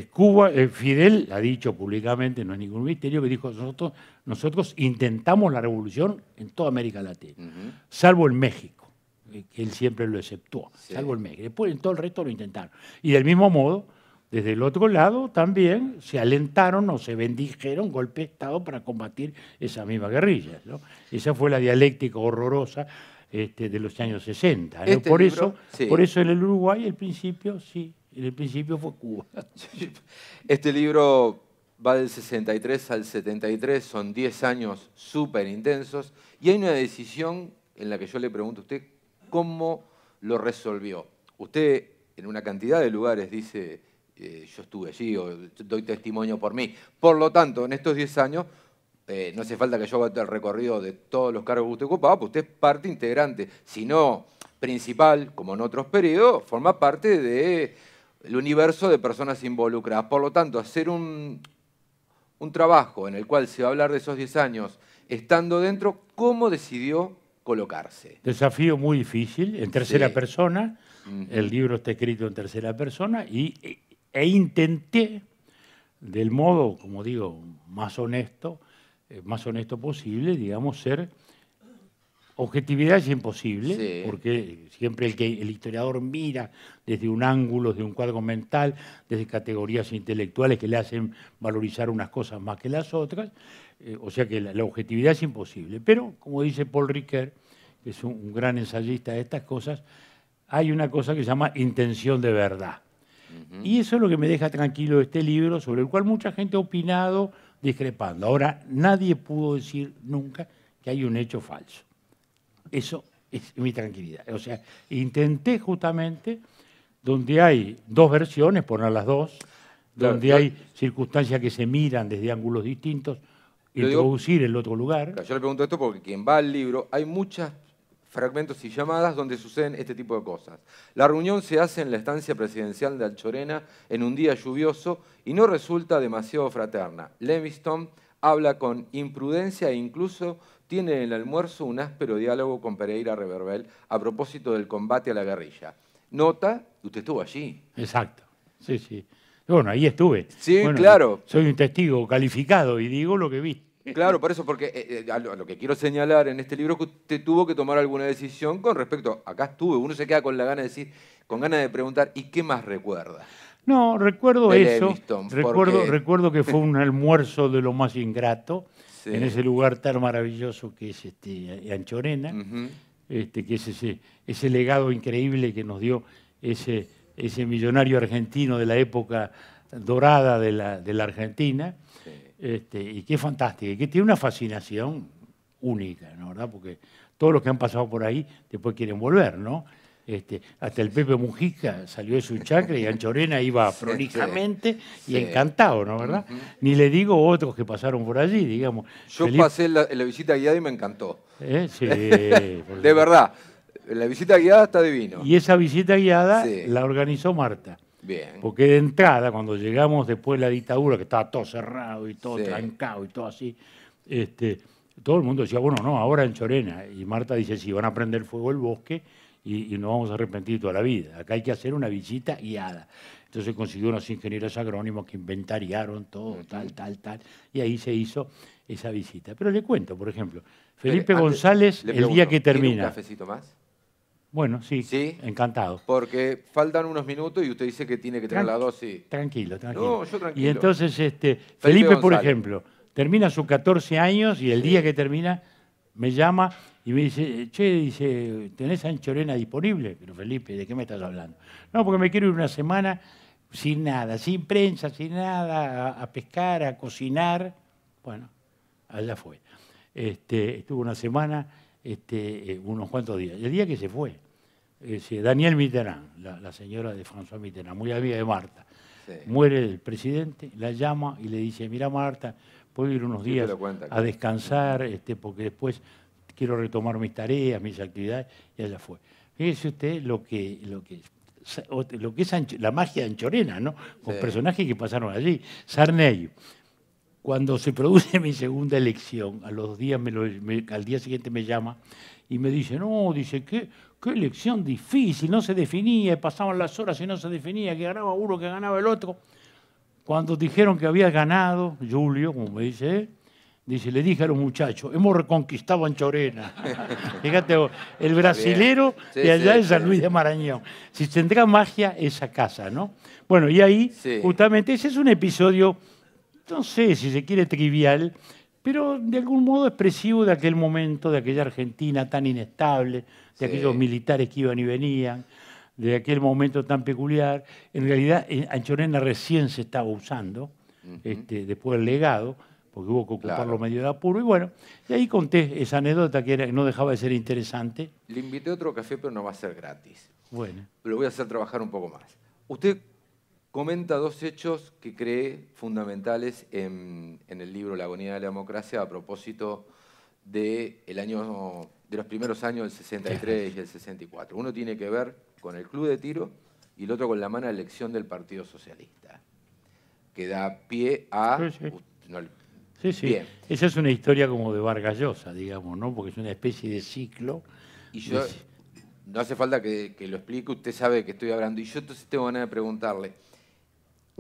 Cuba, Fidel ha dicho públicamente, no es ningún misterio, que dijo nosotros, nosotros intentamos la revolución en toda América Latina, salvo en México, que él siempre lo exceptuó, salvo en México. Después en todo el resto lo intentaron. Y del mismo modo, desde el otro lado también se alentaron o se bendijeron golpes de Estado para combatir esa misma guerrilla, ¿no? Esa fue la dialéctica horrorosa este, de los años 60. Este por, eso, por eso en el Uruguay el principio, sí, en el principio fue Cuba. Este libro va del 63 al 73, son 10 años súper intensos, y hay una decisión en la que yo le pregunto a usted cómo lo resolvió. Usted en una cantidad de lugares dice yo estuve allí doy testimonio por mí. Por lo tanto, en estos 10 años, eh, no hace falta que yo haga el recorrido de todos los cargos que usted ocupaba, ah, porque usted es parte integrante, si no principal, como en otros periodos, forma parte del universo de personas involucradas. Por lo tanto, hacer un, trabajo en el cual se va a hablar de esos 10 años estando dentro, ¿cómo decidió colocarse? Desafío muy difícil, en tercera persona, el libro está escrito en tercera persona y eh, e intenté, del modo, como digo, más honesto, eh, más honesto posible, digamos, ser objetividad es imposible, porque siempre el, que, el historiador mira desde un ángulo, desde un cuadro mental, desde categorías intelectuales que le hacen valorizar unas cosas más que las otras, eh, o sea que la, objetividad es imposible. Pero, como dice Paul Ricoeur, que es un, un gran ensayista de estas cosas, hay una cosa que se llama intención de verdad. Y eso es lo que me deja tranquilo este libro, sobre el cual mucha gente ha opinado discrepando. Ahora, nadie pudo decir nunca que hay un hecho falso. Eso es mi tranquilidad. O sea, intenté justamente donde hay dos versiones, poner las dos, donde hay circunstancias que se miran desde ángulos distintos, introducir el otro lugar. Yo le pregunto esto porque quien va al libro, hay muchas fragmentos y llamadas donde suceden este tipo de cosas. La reunión se hace en la estancia presidencial de Alchorena en un día lluvioso y no resulta demasiado fraterna. Leviston habla con imprudencia e incluso tiene en el almuerzo un áspero diálogo con Pereira Reverbel a propósito del combate a la guerrilla. Nota, usted estuvo allí. Exacto, sí, sí. Bueno, ahí estuve. Sí, claro. Soy un testigo calificado y digo lo que vi. Claro, por eso, porque eh, eh, a, lo, que quiero señalar en este libro es que usted tuvo que tomar alguna decisión con respecto, acá estuve, uno se queda con la gana de decir, con ganas de preguntar, ¿y qué más recuerda? No, recuerdo eso, recuerdo, recuerdo que fue un almuerzo de lo más ingrato, en ese lugar tan maravilloso que es este, Anchorena, este, que es ese, legado increíble que nos dio ese, ese millonario argentino de la época dorada de la, de la Argentina. Este, y qué fantástica, y que tiene una fascinación única, ¿no? ¿verdad? Porque todos los que han pasado por ahí después quieren volver, ¿no? Este, hasta el Pepe Mujica salió de su chacra y Anchorena iba prolijamente y encantado, ¿no? ¿Verdad? Ni le digo otros que pasaron por allí, digamos. Yo pasé la, visita guiada y me encantó. ¿Eh? Sí, de verdad, la visita guiada está divino. Y esa visita guiada la organizó Marta. Porque de entrada, cuando llegamos después de la dictadura, que estaba todo cerrado y todo trancado y todo así, este, todo el mundo decía, bueno, no, ahora en Chorena. Y Marta dice, sí, van a prender fuego el bosque y, y nos vamos a arrepentir toda la vida. Acá hay que hacer una visita guiada. Entonces consiguió unos ingenieros agrónimos que inventariaron todo, tal, tal, tal. Y ahí se hizo esa visita. Pero le cuento, por ejemplo, Felipe González, el día que termina. un cafecito más? Bueno, sí, encantado. Porque faltan unos minutos y usted dice que tiene que tener la dosis. Tranquilo, tranquilo. No, yo tranquilo. Y entonces, este, Felipe, por ejemplo, termina sus 14 años y el día que termina me llama y me dice, che, dice, ¿tenés Anchorena disponible? Pero Felipe, ¿de qué me estás hablando? No, porque me quiero ir una semana sin nada, sin prensa, sin nada, a, pescar, a cocinar. Bueno, allá fue. Este, estuvo una semana este, eh, unos cuantos días. El día que se fue, Daniel Mitterrand, la, señora de François Mitterrand, muy amiga de Marta, muere el presidente, la llama y le dice, mira Marta, puedo ir unos días a descansar, este, porque después quiero retomar mis tareas, mis actividades, y allá fue. Fíjese usted lo que, lo que, lo que es la magia anchorena, ¿no? Con personajes que pasaron allí. Sarney, cuando se produce mi segunda elección, a los días al día siguiente me llama y me dice, no, dice, ¿qué, qué elección difícil, no se definía, pasaban las horas y no se definía, que ganaba uno, que ganaba el otro. Cuando dijeron que había ganado, Julio, como me dice ¿eh? Dice, le dije a los muchachos, hemos reconquistado Anchorena. Fíjate, el brasilero y de allá en de San Luis de Marañón. Si tendrá magia esa casa, ¿no? Bueno, y ahí, justamente, ese es un episodio no sé si se quiere trivial, pero de algún modo expresivo de aquel momento, de aquella Argentina tan inestable, de aquellos militares que iban y venían, de aquel momento tan peculiar. En realidad, eh, Anchorena recién se estaba usando, este, después del legado, porque hubo que ocuparlo medio de apuro. Y bueno, y ahí conté esa anécdota que, no dejaba de ser interesante. Le invité a otro café, pero no va a ser gratis. Bueno. Lo voy a hacer trabajar un poco más. Usted comenta dos hechos que cree fundamentales en, el libro La agonía de la democracia a propósito de, el año, de los primeros años del 63 y el 64. Uno tiene que ver con el club de tiro y el otro con la mala elección del Partido Socialista, que da pie a... Sí, sí. Esa es una historia como de Vargallosa, digamos, ¿no? Porque es una especie de ciclo. Y yo, no hace falta que, que lo explique, usted sabe que estoy hablando. Y yo entonces tengo ganas de preguntarle,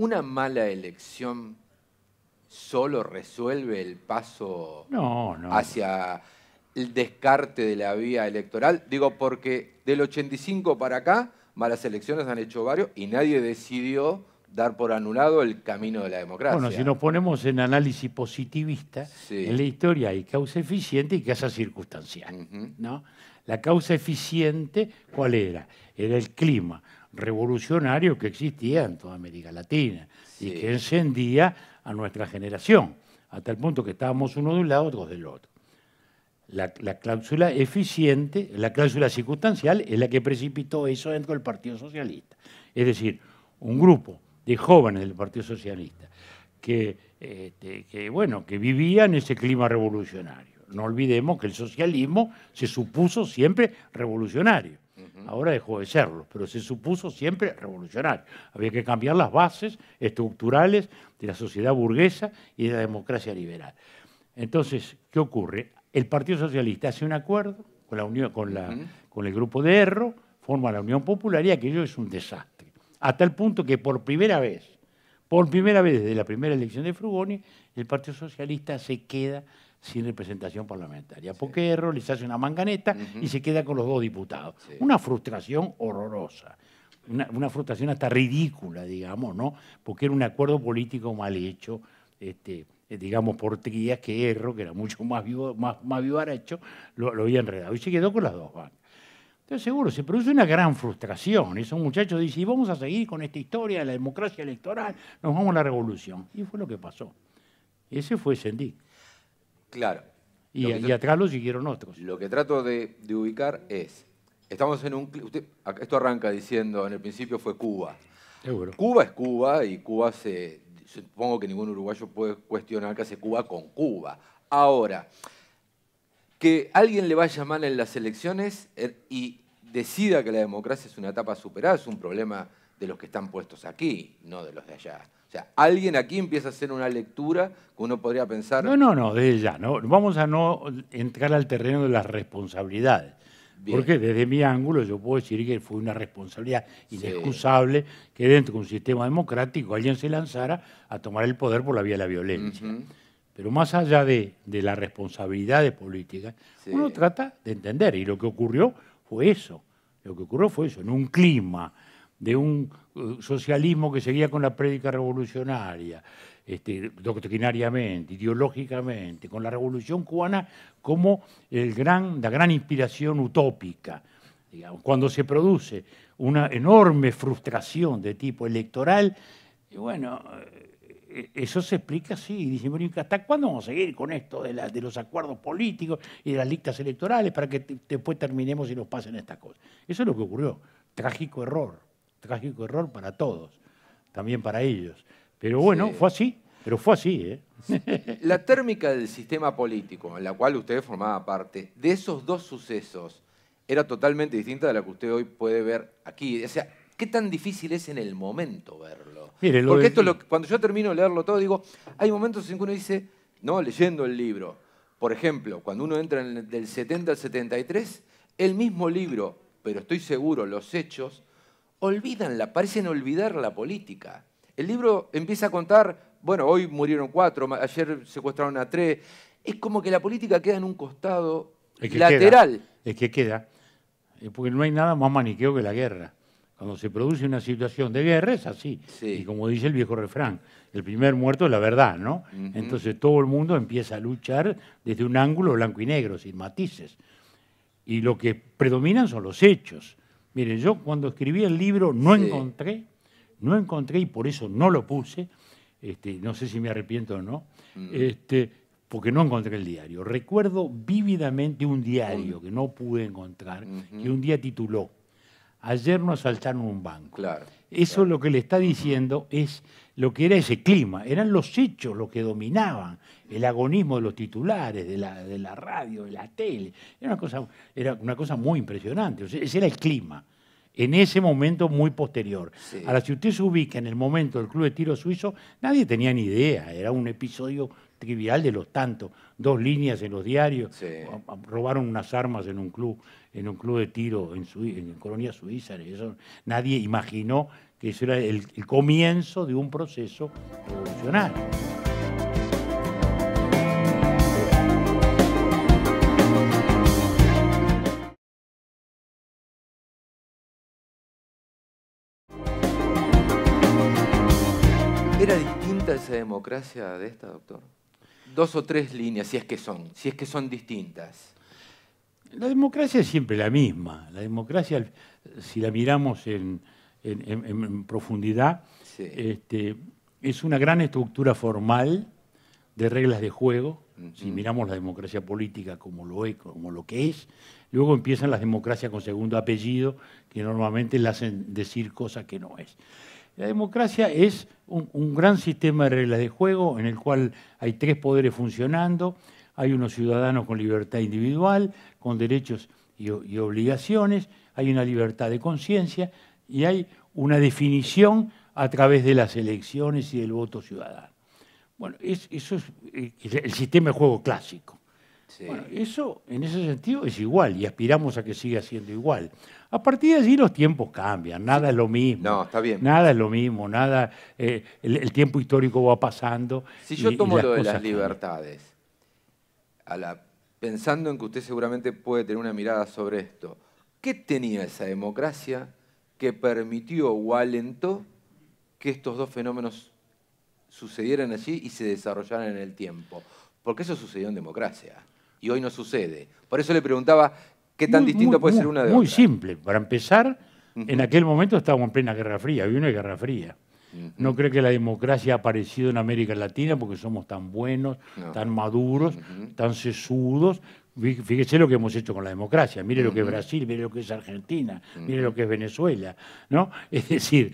¿Una mala elección solo resuelve el paso hacia el descarte de la vía electoral? Digo, porque del 85 para acá, malas elecciones han hecho varios y nadie decidió dar por anulado el camino de la democracia. Bueno, si nos ponemos en análisis positivista, en la historia hay causa eficiente y causa circunstancial. ¿no? La causa eficiente, ¿cuál era? Era el clima revolucionario que existía en toda América Latina y que encendía a nuestra generación, hasta el punto que estábamos uno de un lado, otros del otro. La, cláusula eficiente, la cláusula circunstancial, es la que precipitó eso dentro del Partido Socialista. Es decir, un grupo de jóvenes del Partido Socialista que, este, que, bueno, que vivían ese clima revolucionario. No olvidemos que el socialismo se supuso siempre revolucionario. Ahora dejó de serlo, pero se supuso siempre revolucionario. Había que cambiar las bases estructurales de la sociedad burguesa y de la democracia liberal. Entonces, ¿qué ocurre? El Partido Socialista hace un acuerdo con, la con, la, con el grupo de Erro, forma la Unión Popular y aquello es un desastre. Hasta el punto que por primera vez, por primera vez desde la primera elección de Frugoni, el Partido Socialista se queda sin representación parlamentaria. Porque Erro les hace una manganeta y se queda con los dos diputados. Una frustración horrorosa. Una, frustración hasta ridícula, digamos, ¿no? Porque era un acuerdo político mal hecho, este, digamos, por trías que Erro, que era mucho más vivo, más, más lo, había enredado. Y se quedó con las dos bancas. Entonces, seguro, se produce una gran frustración. Esos muchachos dicen, y vamos a seguir con esta historia de la democracia electoral, nos vamos a la revolución. Y fue lo que pasó. Ese fue Sendic. Claro. Y, atrás lo siguieron otros. Lo que trato de, ubicar es, estamos en un... esto arranca diciendo, en el principio fue Cuba. Cuba es Cuba y Cuba se... Supongo que ningún uruguayo puede cuestionar que hace Cuba con Cuba. Ahora, que alguien le vaya mal en las elecciones eh, y decida que la democracia es una etapa superada, es un problema de los que están puestos aquí, no de los de allá. O sea, alguien aquí empieza a hacer una lectura que uno podría pensar... No, no, no, desde ya. No. Vamos a no entrar al terreno de las responsabilidades. Porque desde mi ángulo yo puedo decir que fue una responsabilidad inexcusable que dentro de un sistema democrático alguien se lanzara a tomar el poder por la vía de la violencia. Pero más allá de, de las responsabilidades políticas, uno trata de entender. Y lo que ocurrió fue eso. Lo que ocurrió fue eso, en un clima de un eh, socialismo que seguía con la prédica revolucionaria, este, doctrinariamente, ideológicamente, con la revolución cubana como la gran inspiración utópica. Cuando se produce una enorme frustración de tipo electoral, bueno, eh, eso se explica así. Dicen, bueno, ¿hasta cuándo vamos a seguir con esto de, de, los acuerdos políticos y de las listas electorales para que después terminemos y nos pasen estas cosas? Eso es lo que ocurrió. Trágico error trágico error para todos, también para ellos. Pero bueno, fue así, pero fue así. ¿eh? La térmica del sistema político, en la cual usted formaba parte, de esos dos sucesos, era totalmente distinta de la que usted hoy puede ver aquí. O sea, ¿qué tan difícil es en el momento verlo? Porque esto, lo, cuando yo termino de leerlo todo, digo, hay momentos en que uno dice, no, leyendo el libro. Por ejemplo, cuando uno entra del 70 al 73, el mismo libro, pero estoy seguro, los hechos olvídanla, parecen olvidar la política. El libro empieza a contar, bueno, hoy murieron cuatro, ayer secuestraron a tres. Es como que la política queda en un costado lateral. Queda, es que queda. Eh, porque no hay nada más maniqueo que la guerra. Cuando se produce una situación de guerra es así. Y como dice el viejo refrán, el primer muerto es la verdad, ¿no? Entonces todo el mundo empieza a luchar desde un ángulo blanco y negro, sin matices. Y lo que predominan son los hechos. Mire, yo cuando escribí el libro no encontré, no encontré y por eso no lo puse, este, no sé si me arrepiento o no, mm. este, porque no encontré el diario. Recuerdo vívidamente un diario que no pude encontrar, que un día tituló, Ayer nos asaltaron un banco. eso lo que le está diciendo es lo que era ese clima, eran los hechos los que dominaban, el agonismo de los titulares, de la, radio, de la tele, era una cosa, era una cosa muy impresionante, ese era el clima, en ese momento muy posterior. Ahora, si usted se ubica en el momento del Club de Tiro Suizo, nadie tenía ni idea, era un episodio trivial de los tantos, dos líneas en los diarios, robaron unas armas en un club, en un club de tiro en, su Colonia Suiza, nadie imaginó que eso era el, comienzo de un proceso revolucionario. ¿Era distinta esa democracia de esta, doctor? Dos o tres líneas, si es que son, si es que son distintas. La democracia es siempre la misma. La democracia, si la miramos en, en, profundidad. Este, es una gran estructura formal de reglas de juego, si miramos la democracia política como lo, es, como lo que es, luego empiezan las democracias con segundo apellido, que normalmente le hacen decir cosas que no es. La democracia es un, gran sistema de reglas de juego en el cual hay tres poderes funcionando, hay unos ciudadanos con libertad individual, con derechos y obligaciones, hay una libertad de conciencia, y hay una definición a través de las elecciones y del voto ciudadano. Bueno, eso es eh, el sistema de juego clásico. eso en ese sentido es igual y aspiramos a que siga siendo igual. A partir de allí los tiempos cambian, nada es lo mismo. No, está bien. Nada es lo mismo, nada. Eh, el, tiempo histórico va pasando. Si yo tomo lo de las libertades, pensando en que usted seguramente puede tener una mirada sobre esto, ¿qué tenía esa democracia que permitió o alentó que estos dos fenómenos sucedieran allí y se desarrollaran en el tiempo. Porque eso sucedió en democracia y hoy no sucede. Por eso le preguntaba qué tan distinto puede ser una de muy Muy simple. Para empezar, en aquel momento estábamos en plena Guerra Fría, había una Guerra Fría. No creo que la democracia ha aparecido en América Latina porque somos tan buenos, tan maduros, tan sesudos, Fíjese lo que hemos hecho con la democracia, mire lo que es Brasil, mire lo que es Argentina, mire lo que es Venezuela, ¿no? Es decir,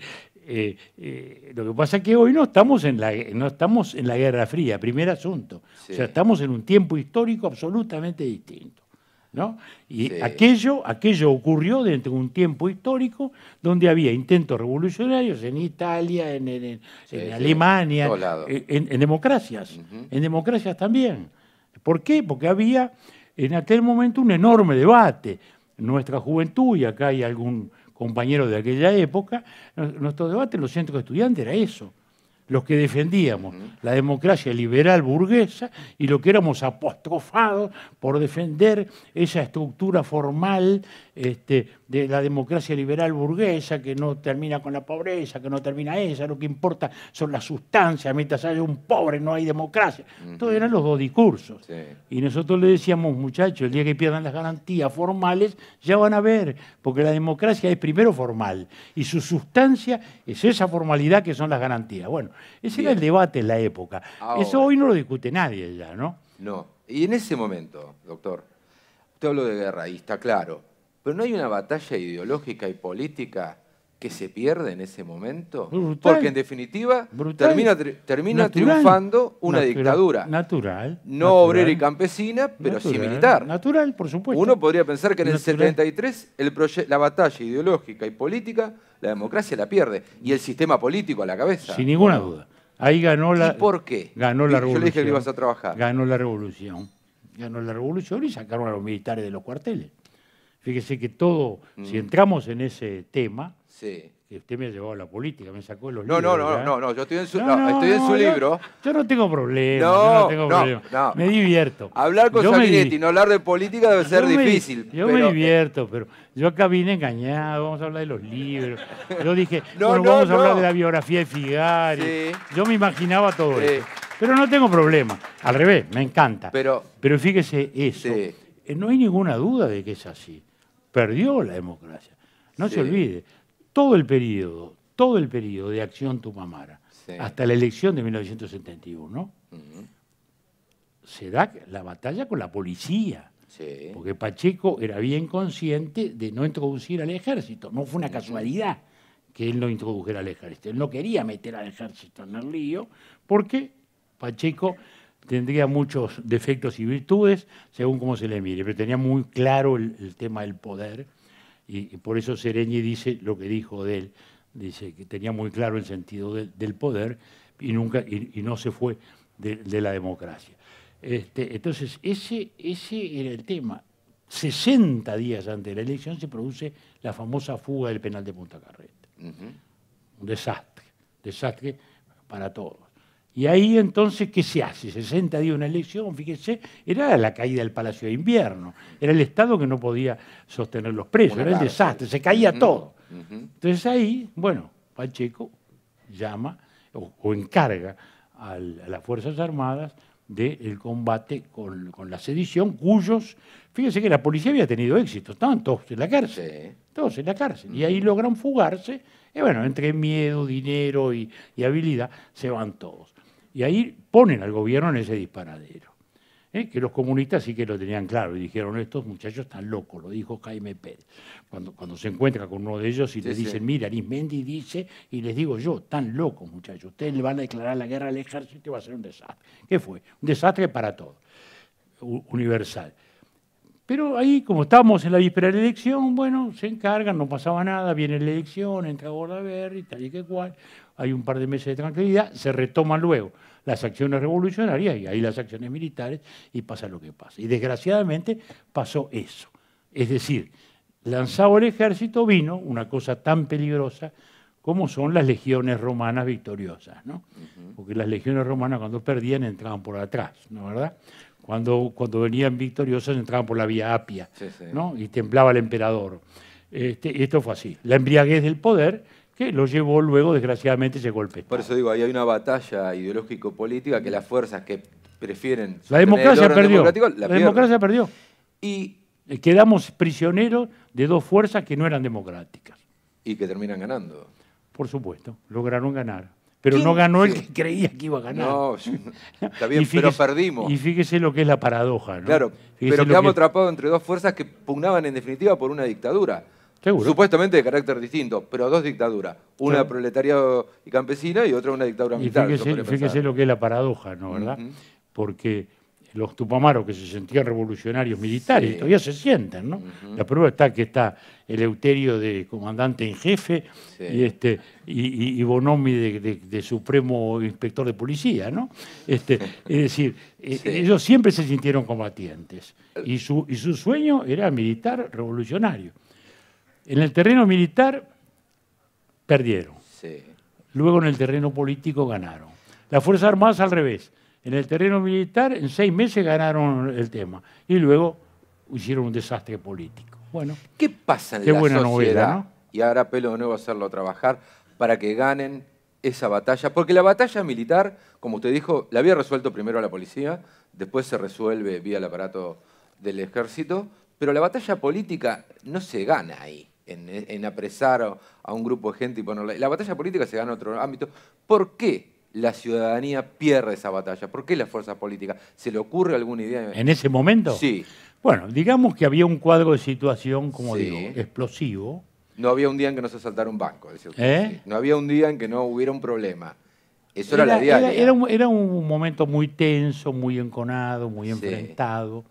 eh, eh, lo que pasa es que hoy no estamos en la, no estamos en la Guerra Fría, primer asunto. O sea, estamos en un tiempo histórico absolutamente distinto. ¿No? Y aquello, aquello ocurrió dentro de un tiempo histórico donde había intentos revolucionarios en Italia, en, en, Alemania, en, democracias, en democracias también. ¿Por qué? Porque había en aquel momento un enorme debate. nuestra juventud, y acá hay algún compañero de aquella época, nuestro debate en los centros de estudiantes era eso. Los que defendíamos la democracia liberal burguesa y lo que éramos apostrofados por defender esa estructura formal este, de la democracia liberal burguesa, que no termina con la pobreza, que no termina esa, lo que importa son las sustancias, mientras haya un pobre no hay democracia. Todos eran los dos discursos. Y nosotros le decíamos, muchachos, el día que pierdan las garantías formales, ya van a ver, porque la democracia es primero formal, y su sustancia es esa formalidad que son las garantías. Bueno, ese era el debate en la época. Eso hoy no lo discute nadie ya, ¿no? No. Y en ese momento, doctor, usted habló de guerra y está claro, pero no hay una batalla ideológica y política que se pierde en ese momento, porque en definitiva termina, triunfando una dictadura. Natural. No obrera y campesina, pero sí militar. Natural, por supuesto. Uno podría pensar que en el 73 la batalla ideológica y política, la democracia la pierde, y el sistema político a la cabeza. Sin ninguna duda. Ahí ganó la... ¿Y por qué? Ganó la revolución. Yo le dije que ibas a trabajar. Ganó la revolución. Ganó la revolución y sacaron a los militares de los cuarteles. Fíjese que todo, si mm. entramos en ese tema, que usted me ha llevado a la política, me sacó de los libros. No, no, no, no, yo estoy en su, no, estoy en su libro. Yo, no tengo problema. No, no, tengo problema. Me divierto. Hablar con y no hablar de política debe ser difícil. yo me divierto, pero yo acá vine engañado, vamos a hablar de los libros. Yo dije, bueno, vamos a hablar de la biografía de Figari. Yo me imaginaba todo eso. Pero no tengo problema. Al revés, me encanta. Pero, fíjese eso. Eh, no hay ninguna duda de que es así perdió la democracia. No se olvide, todo el periodo, todo el periodo de acción Tumamara, hasta la elección de 1971, se da la batalla con la policía. Porque Pacheco era bien consciente de no introducir al ejército. No fue una casualidad que él no introdujera al ejército. Él no quería meter al ejército en el lío porque Pacheco tendría muchos defectos y virtudes, según cómo se le mire, pero tenía muy claro el, tema del poder, y, por eso Sereñi dice lo que dijo de él, dice que tenía muy claro el sentido del poder y, nunca, y, no se fue de, la democracia. Este, entonces, ese, ese era el tema. 60 días antes de la elección se produce la famosa fuga del penal de Punta Carreta. Un desastre, desastre para todos. Y ahí entonces, ¿qué se hace? 60 días de una elección, fíjese, era la caída del Palacio de Invierno, era el Estado que no podía sostener los presos, era el desastre, se caía todo. Entonces ahí, bueno, Pacheco llama o, encarga a las Fuerzas Armadas del combate con, la sedición, cuyos, fíjese que la policía había tenido éxito, estaban todos en la cárcel, todos en la cárcel, y ahí logran fugarse, y bueno, entre miedo, dinero y habilidad, se van todos. Y ahí ponen al gobierno en ese disparadero. ¿eh? Que los comunistas sí que lo tenían claro y dijeron, estos muchachos están locos, lo dijo Jaime Pérez. Cuando, cuando se encuentra con uno de ellos y te dicen, mira, mira, Arismendi dice, y les digo yo, están locos muchachos, ustedes le van a declarar la guerra al ejército y va a ser un desastre. ¿Qué fue? Un desastre para todos, universal. Pero ahí, como estábamos en la víspera de la elección, bueno, se encargan, no pasaba nada, viene la elección, entra y tal y que cual, hay un par de meses de tranquilidad, se retoma luego las acciones revolucionarias y ahí las acciones militares y pasa lo que pasa. Y desgraciadamente pasó eso. Es decir, lanzado el ejército vino una cosa tan peligrosa como son las legiones romanas victoriosas, ¿no? Porque las legiones romanas cuando perdían entraban por atrás, ¿no verdad? Cuando, cuando venían victoriosas entraban por la vía Apia, ¿no? Y temblaba el emperador. Este, esto fue así. La embriaguez del poder que lo llevó luego, desgraciadamente, ese golpe. Por eso digo, ahí hay una batalla ideológico-política que las fuerzas que prefieren... La democracia perdió. La, la democracia perdió. Y eh, quedamos prisioneros de dos fuerzas que no eran democráticas. Y que terminan ganando. Por supuesto, lograron ganar. Pero no ganó el que creía que iba a ganar. No, está bien, pero perdimos. Y fíjese lo que es la paradoja. Claro, pero quedamos atrapados entre dos fuerzas que pugnaban en definitiva por una dictadura. Supuestamente de carácter distinto, pero dos dictaduras. Una proletaria y campesina y otra una dictadura militar. Y fíjese, lo que es la paradoja, ¿no? ¿Verdad? Porque los tupamaros que se sentían revolucionarios militares, todavía se sienten, ¿no? La prueba está que está el Euterio de comandante en jefe y, este, y, Bonomi de, supremo inspector de policía, ¿no? Este, es decir, eh, ellos siempre se sintieron combatientes eh. y su, y su sueño era militar revolucionario. En el terreno militar perdieron. Luego en el terreno político ganaron. Las Fuerzas Armadas al revés. En el terreno militar en seis meses ganaron el tema y luego hicieron un desastre político. Bueno, ¿qué pasa en qué buena sociedad? ¿no? Y ahora pelo nuevo a hacerlo trabajar para que ganen esa batalla, porque la batalla militar, como usted dijo, la había resuelto primero la policía, después se resuelve vía el aparato del ejército, pero la batalla política no se gana ahí en, apresar a, un grupo de gente y ponerla. La batalla política se gana en otro ámbito. ¿Por qué la ciudadanía pierde esa batalla? ¿Por qué las fuerzas políticas? ¿Se le ocurre alguna idea? ¿En ese momento? Sí. Bueno, digamos que había un cuadro de situación, como digo, explosivo. No había un día en que no se asaltara un banco. ¿Eh? No había un día en que no hubiera un problema. Eso era, la idea. Era, un, momento muy tenso, muy enconado, muy enfrentado.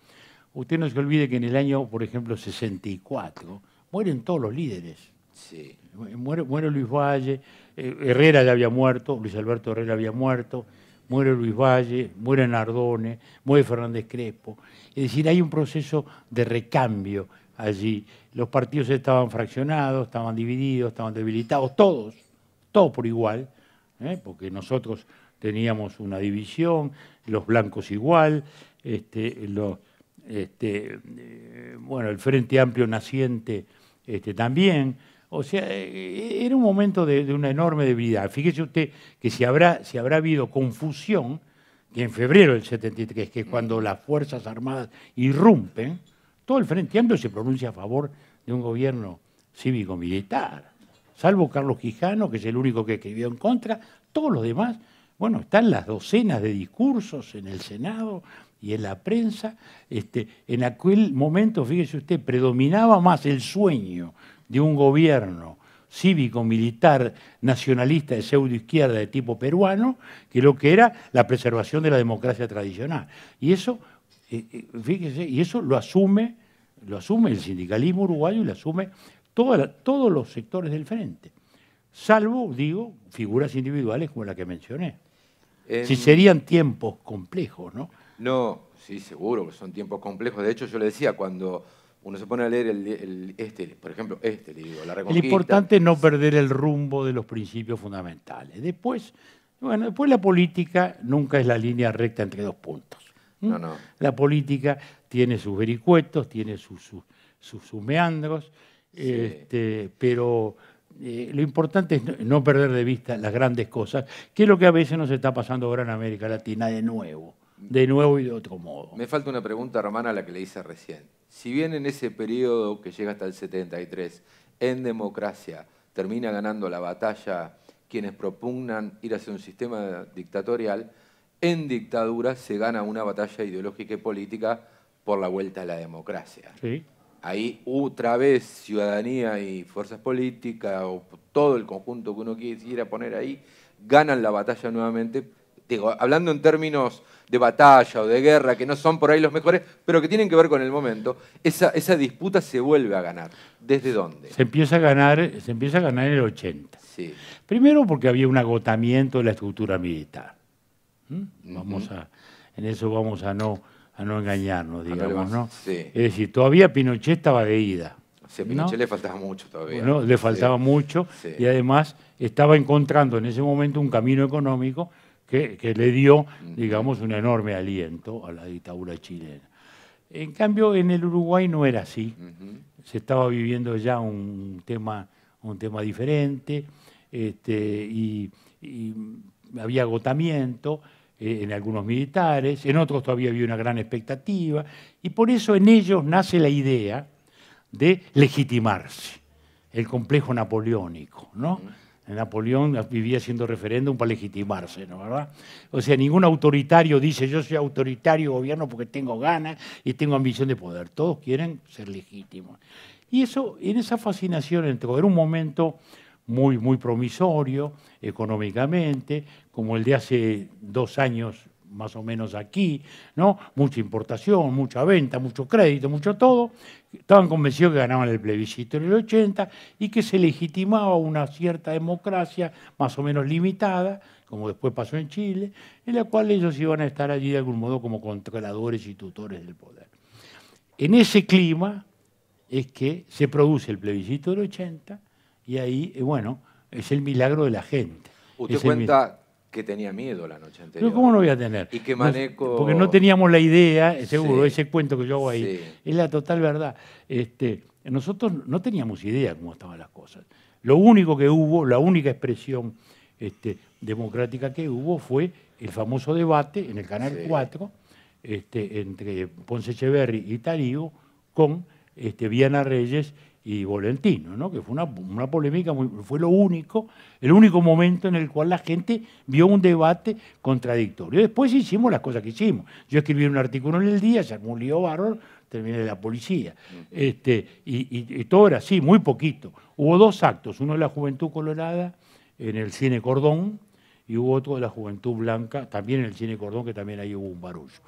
Usted no se olvide que en el año, por ejemplo, 64, mueren todos los líderes. Sí. Muere, Luis Valle, eh, Herrera ya había muerto, Luis Alberto Herrera había muerto, muere Luis Valle, muere Nardone, muere Fernández Crespo. Es decir, hay un proceso de recambio allí. Los partidos estaban fraccionados, estaban divididos, estaban debilitados, todos, todos por igual, ¿eh? porque nosotros teníamos una división, los blancos igual, este, los este, eh, bueno, el Frente Amplio naciente este, también. O sea, eh, era un momento de, una enorme debilidad. Fíjese usted que si habrá, si habrá habido confusión, que en febrero del 73, que es cuando las Fuerzas Armadas irrumpen, todo el Frente Amplio se pronuncia a favor de un gobierno cívico-militar. Salvo Carlos Quijano, que es el único que escribió en contra, todos los demás, bueno, están las docenas de discursos en el Senado, y en la prensa, este, en aquel momento, fíjese usted, predominaba más el sueño de un gobierno cívico-militar nacionalista de pseudo-izquierda de tipo peruano que lo que era la preservación de la democracia tradicional. Y eso, eh, eh, fíjese, y eso lo asume, lo asume el sindicalismo uruguayo y lo asume todos los sectores del frente, salvo, digo, figuras individuales como la que mencioné. Si serían tiempos complejos, ¿no? No, sí, seguro, que son tiempos complejos. De hecho, yo le decía, cuando uno se pone a leer este, por ejemplo, este, le digo, la Reconquista. Lo importante es no perder el rumbo de los principios fundamentales. Después, bueno, después la política nunca es la línea recta entre dos puntos. ¿Mm? No, no. La política tiene sus vericuetos, tiene sus, sus, sus, meandros, este, pero eh, lo importante es no perder de vista las grandes cosas, que es lo que a veces nos está pasando ahora en América Latina de nuevo de nuevo y de otro modo. Me falta una pregunta, Romana, a la que le hice recién. Si bien en ese periodo que llega hasta el 73, en democracia, termina ganando la batalla quienes propugnan ir hacia un sistema dictatorial, en dictadura se gana una batalla ideológica y política por la vuelta a la democracia. Ahí otra vez ciudadanía y fuerzas políticas o todo el conjunto que uno quisiera poner ahí ganan la batalla nuevamente digo, hablando en términos de batalla o de guerra, que no son por ahí los mejores, pero que tienen que ver con el momento, esa, disputa se vuelve a ganar. ¿Desde dónde? Se empieza a ganar, se empieza a ganar en el 80. Sí. Primero porque había un agotamiento de la estructura militar. ¿Mm? Vamos a, en eso vamos a no, a no engañarnos, digamos, ¿no? Es decir, todavía Pinochet estaba de ida. a Pinochet le faltaba mucho todavía. no le faltaba mucho y además estaba encontrando en ese momento un camino económico que, le dio, digamos, un enorme aliento a la dictadura chilena. En cambio, en el Uruguay no era así. Se estaba viviendo ya un tema, un tema diferente este, y, había agotamiento eh, en algunos militares, en otros todavía había una gran expectativa y por eso en ellos nace la idea de legitimarse, el complejo napoleónico, ¿no? Napoleón vivía haciendo referéndum para legitimarse, ¿no? ¿verdad? O sea, ningún autoritario dice yo soy autoritario gobierno porque tengo ganas y tengo ambición de poder. Todos quieren ser legítimos. Y eso, en esa fascinación entre era un momento muy, muy promisorio económicamente, como el de hace dos años más o menos aquí, ¿no? Mucha importación, mucha venta, mucho crédito, mucho todo. Estaban convencidos que ganaban el plebiscito en el 80 y que se legitimaba una cierta democracia más o menos limitada, como después pasó en Chile, en la cual ellos iban a estar allí de algún modo como controladores y tutores del poder. En ese clima es que se produce el plebiscito del 80 y ahí, eh, bueno, es el milagro de la gente. Usted cuenta que tenía miedo la noche anterior. ¿cómo no voy a tener? Y que Porque no teníamos la idea, eh, seguro, ese cuento que yo hago ahí, es la total verdad. Este, nosotros no teníamos idea cómo estaban las cosas. Lo único que hubo, la única expresión este, democrática que hubo fue el famoso debate en el Canal 4 este, entre Ponce Echeverri y Tarío con Viana Reyes y Volentino, ¿no? que fue una, polémica, muy, fue lo único, el único momento en el cual la gente vio un debate contradictorio. Después hicimos las cosas que hicimos. Yo escribí un artículo en el día, se armó un lío bárbaro, terminé de la policía. Este, y, y, todo era así, muy poquito. Hubo dos actos, uno de la Juventud Colorada en el Cine Cordón y hubo otro de la Juventud Blanca, también en el Cine Cordón, que también ahí hubo un barullo.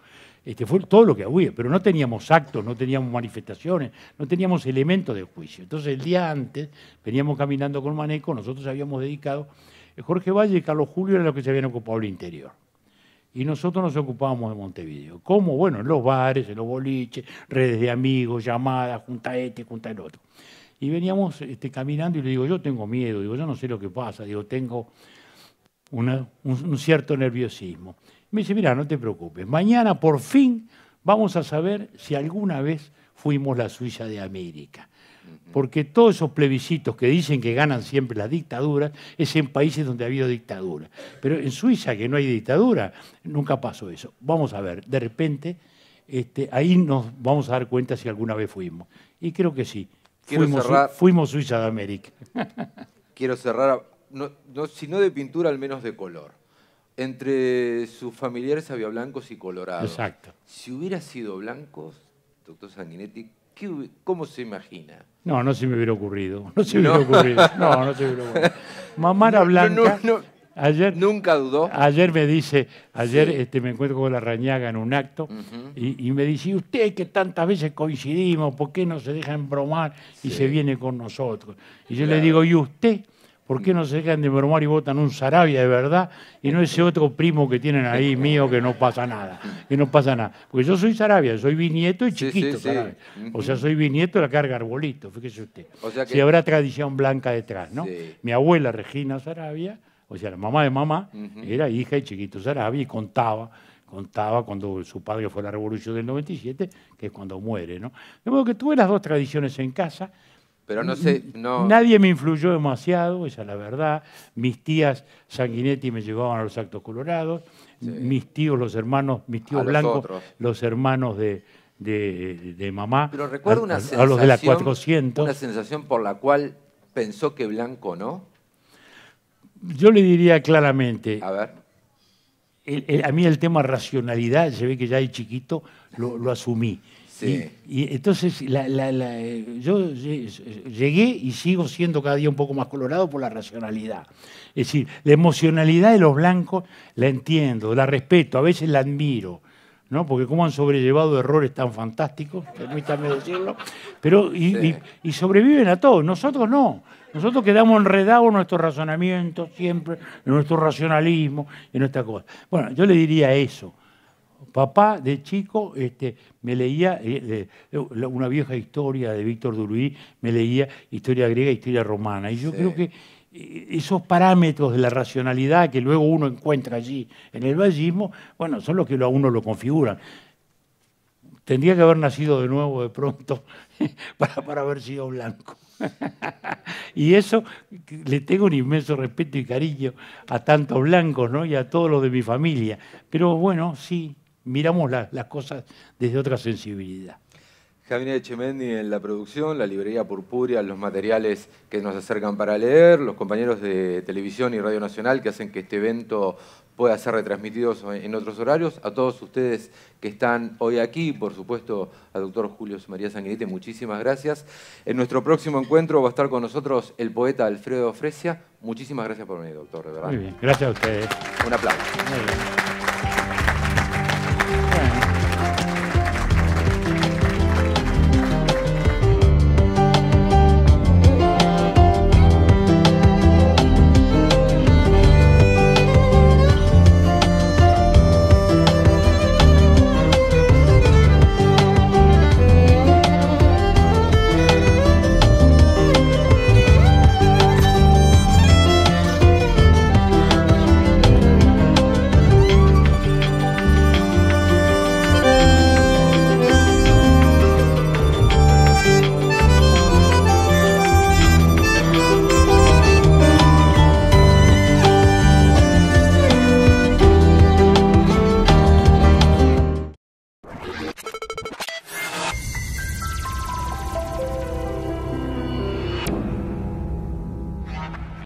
Este, fue todo lo que había, pero no teníamos actos, no teníamos manifestaciones, no teníamos elementos de juicio. Entonces el día antes veníamos caminando con Maneco, nosotros habíamos dedicado, eh, Jorge Valle y Carlos Julio eran los que se habían ocupado el interior. Y nosotros nos ocupábamos de Montevideo. ¿Cómo? Bueno, en los bares, en los boliches, redes de amigos, llamadas, junta este, junta el otro. Y veníamos este, caminando y le digo, yo tengo miedo, digo, yo no sé lo que pasa, digo, tengo un cierto nerviosismo. Me dice, mira, no te preocupes, mañana por fin vamos a saber si alguna vez fuimos la Suiza de América. Porque todos esos plebiscitos que dicen que ganan siempre las dictaduras es en países donde ha habido dictadura. Pero en Suiza, que no hay dictadura, nunca pasó eso. Vamos a ver, de repente, este, ahí nos vamos a dar cuenta si alguna vez fuimos. Y creo que sí. Fuimos, Suiza de América. Quiero cerrar, si no de pintura, al menos de color entre sus familiares había blancos y colorados. Exacto. Si hubiera sido blancos, doctor Sanguinetti, ¿cómo se imagina? No, no se me hubiera ocurrido. No se me hubiera ocurrido. No, no se me hubiera ocurrido. Mamá era blanca. Ayer, Nunca dudó. Ayer me dice, ayer este, me encuentro con la rañaga en un acto y, me dice, usted que tantas veces coincidimos, ¿por qué no se deja embromar y se viene con nosotros? Y yo le digo, ¿y usted? ¿Por qué no se dejan de mermar y votan un Sarabia de verdad y no ese otro primo que tienen ahí mío que no pasa nada? Que no pasa nada. Porque yo soy Sarabia, soy bisnieto y chiquito O sea, soy bisnieto y la carga arbolito, fíjese usted. O Si habrá tradición blanca detrás, ¿no? Mi abuela Regina Sarabia, o sea, la mamá de mamá, era hija y chiquito Sarabia y contaba contaba cuando su padre fue a la revolución del 97, que es cuando muere. ¿no? De modo que tuve las dos tradiciones en casa pero no sé, no... Nadie me influyó demasiado, esa es la verdad. Mis tías Sanguinetti me llevaban a los actos colorados. Mis tíos, los hermanos, mis tíos blancos, los, hermanos de, mamá. Pero recuerdo una sensación, los de la 400. Una sensación por la cual pensó que blanco no. Yo le diría claramente. A ver. a mí el tema racionalidad, se ve que ya de chiquito lo, lo asumí. Y, entonces eh, yo llegué y sigo siendo cada día un poco más colorado por la racionalidad. Es decir, la emocionalidad de los blancos la entiendo, la respeto, a veces la admiro, ¿no? porque cómo han sobrellevado errores tan fantásticos, permítanme decirlo, pero y, sobreviven a todo nosotros no. Nosotros quedamos enredados en nuestro razonamiento siempre, en nuestro racionalismo, en nuestra cosa. Bueno, yo le diría eso. Papá de chico este, me leía eh, una vieja historia de Víctor Duruy, me leía historia griega, historia romana. Y yo creo que eh, esos parámetros de la racionalidad que luego uno encuentra allí en el vallismo, bueno, son los que a uno lo configuran. Tendría que haber nacido de nuevo de pronto para, haber sido blanco. y eso le tengo un inmenso respeto y cariño a tantos blancos ¿no? y a todos los de mi familia. Pero bueno, sí, miramos las cosas desde otra sensibilidad. Javier Echemendi en la producción, la librería Purpuria, los materiales que nos acercan para leer, los compañeros de Televisión y Radio Nacional que hacen que este evento pueda ser retransmitido en otros horarios. A todos ustedes que están hoy aquí, por supuesto, al doctor Julio María Sanguinete, muchísimas gracias. En nuestro próximo encuentro va a estar con nosotros el poeta Alfredo Fresia. Muchísimas gracias por venir, doctor, Muy bien, gracias a ustedes. Un aplauso.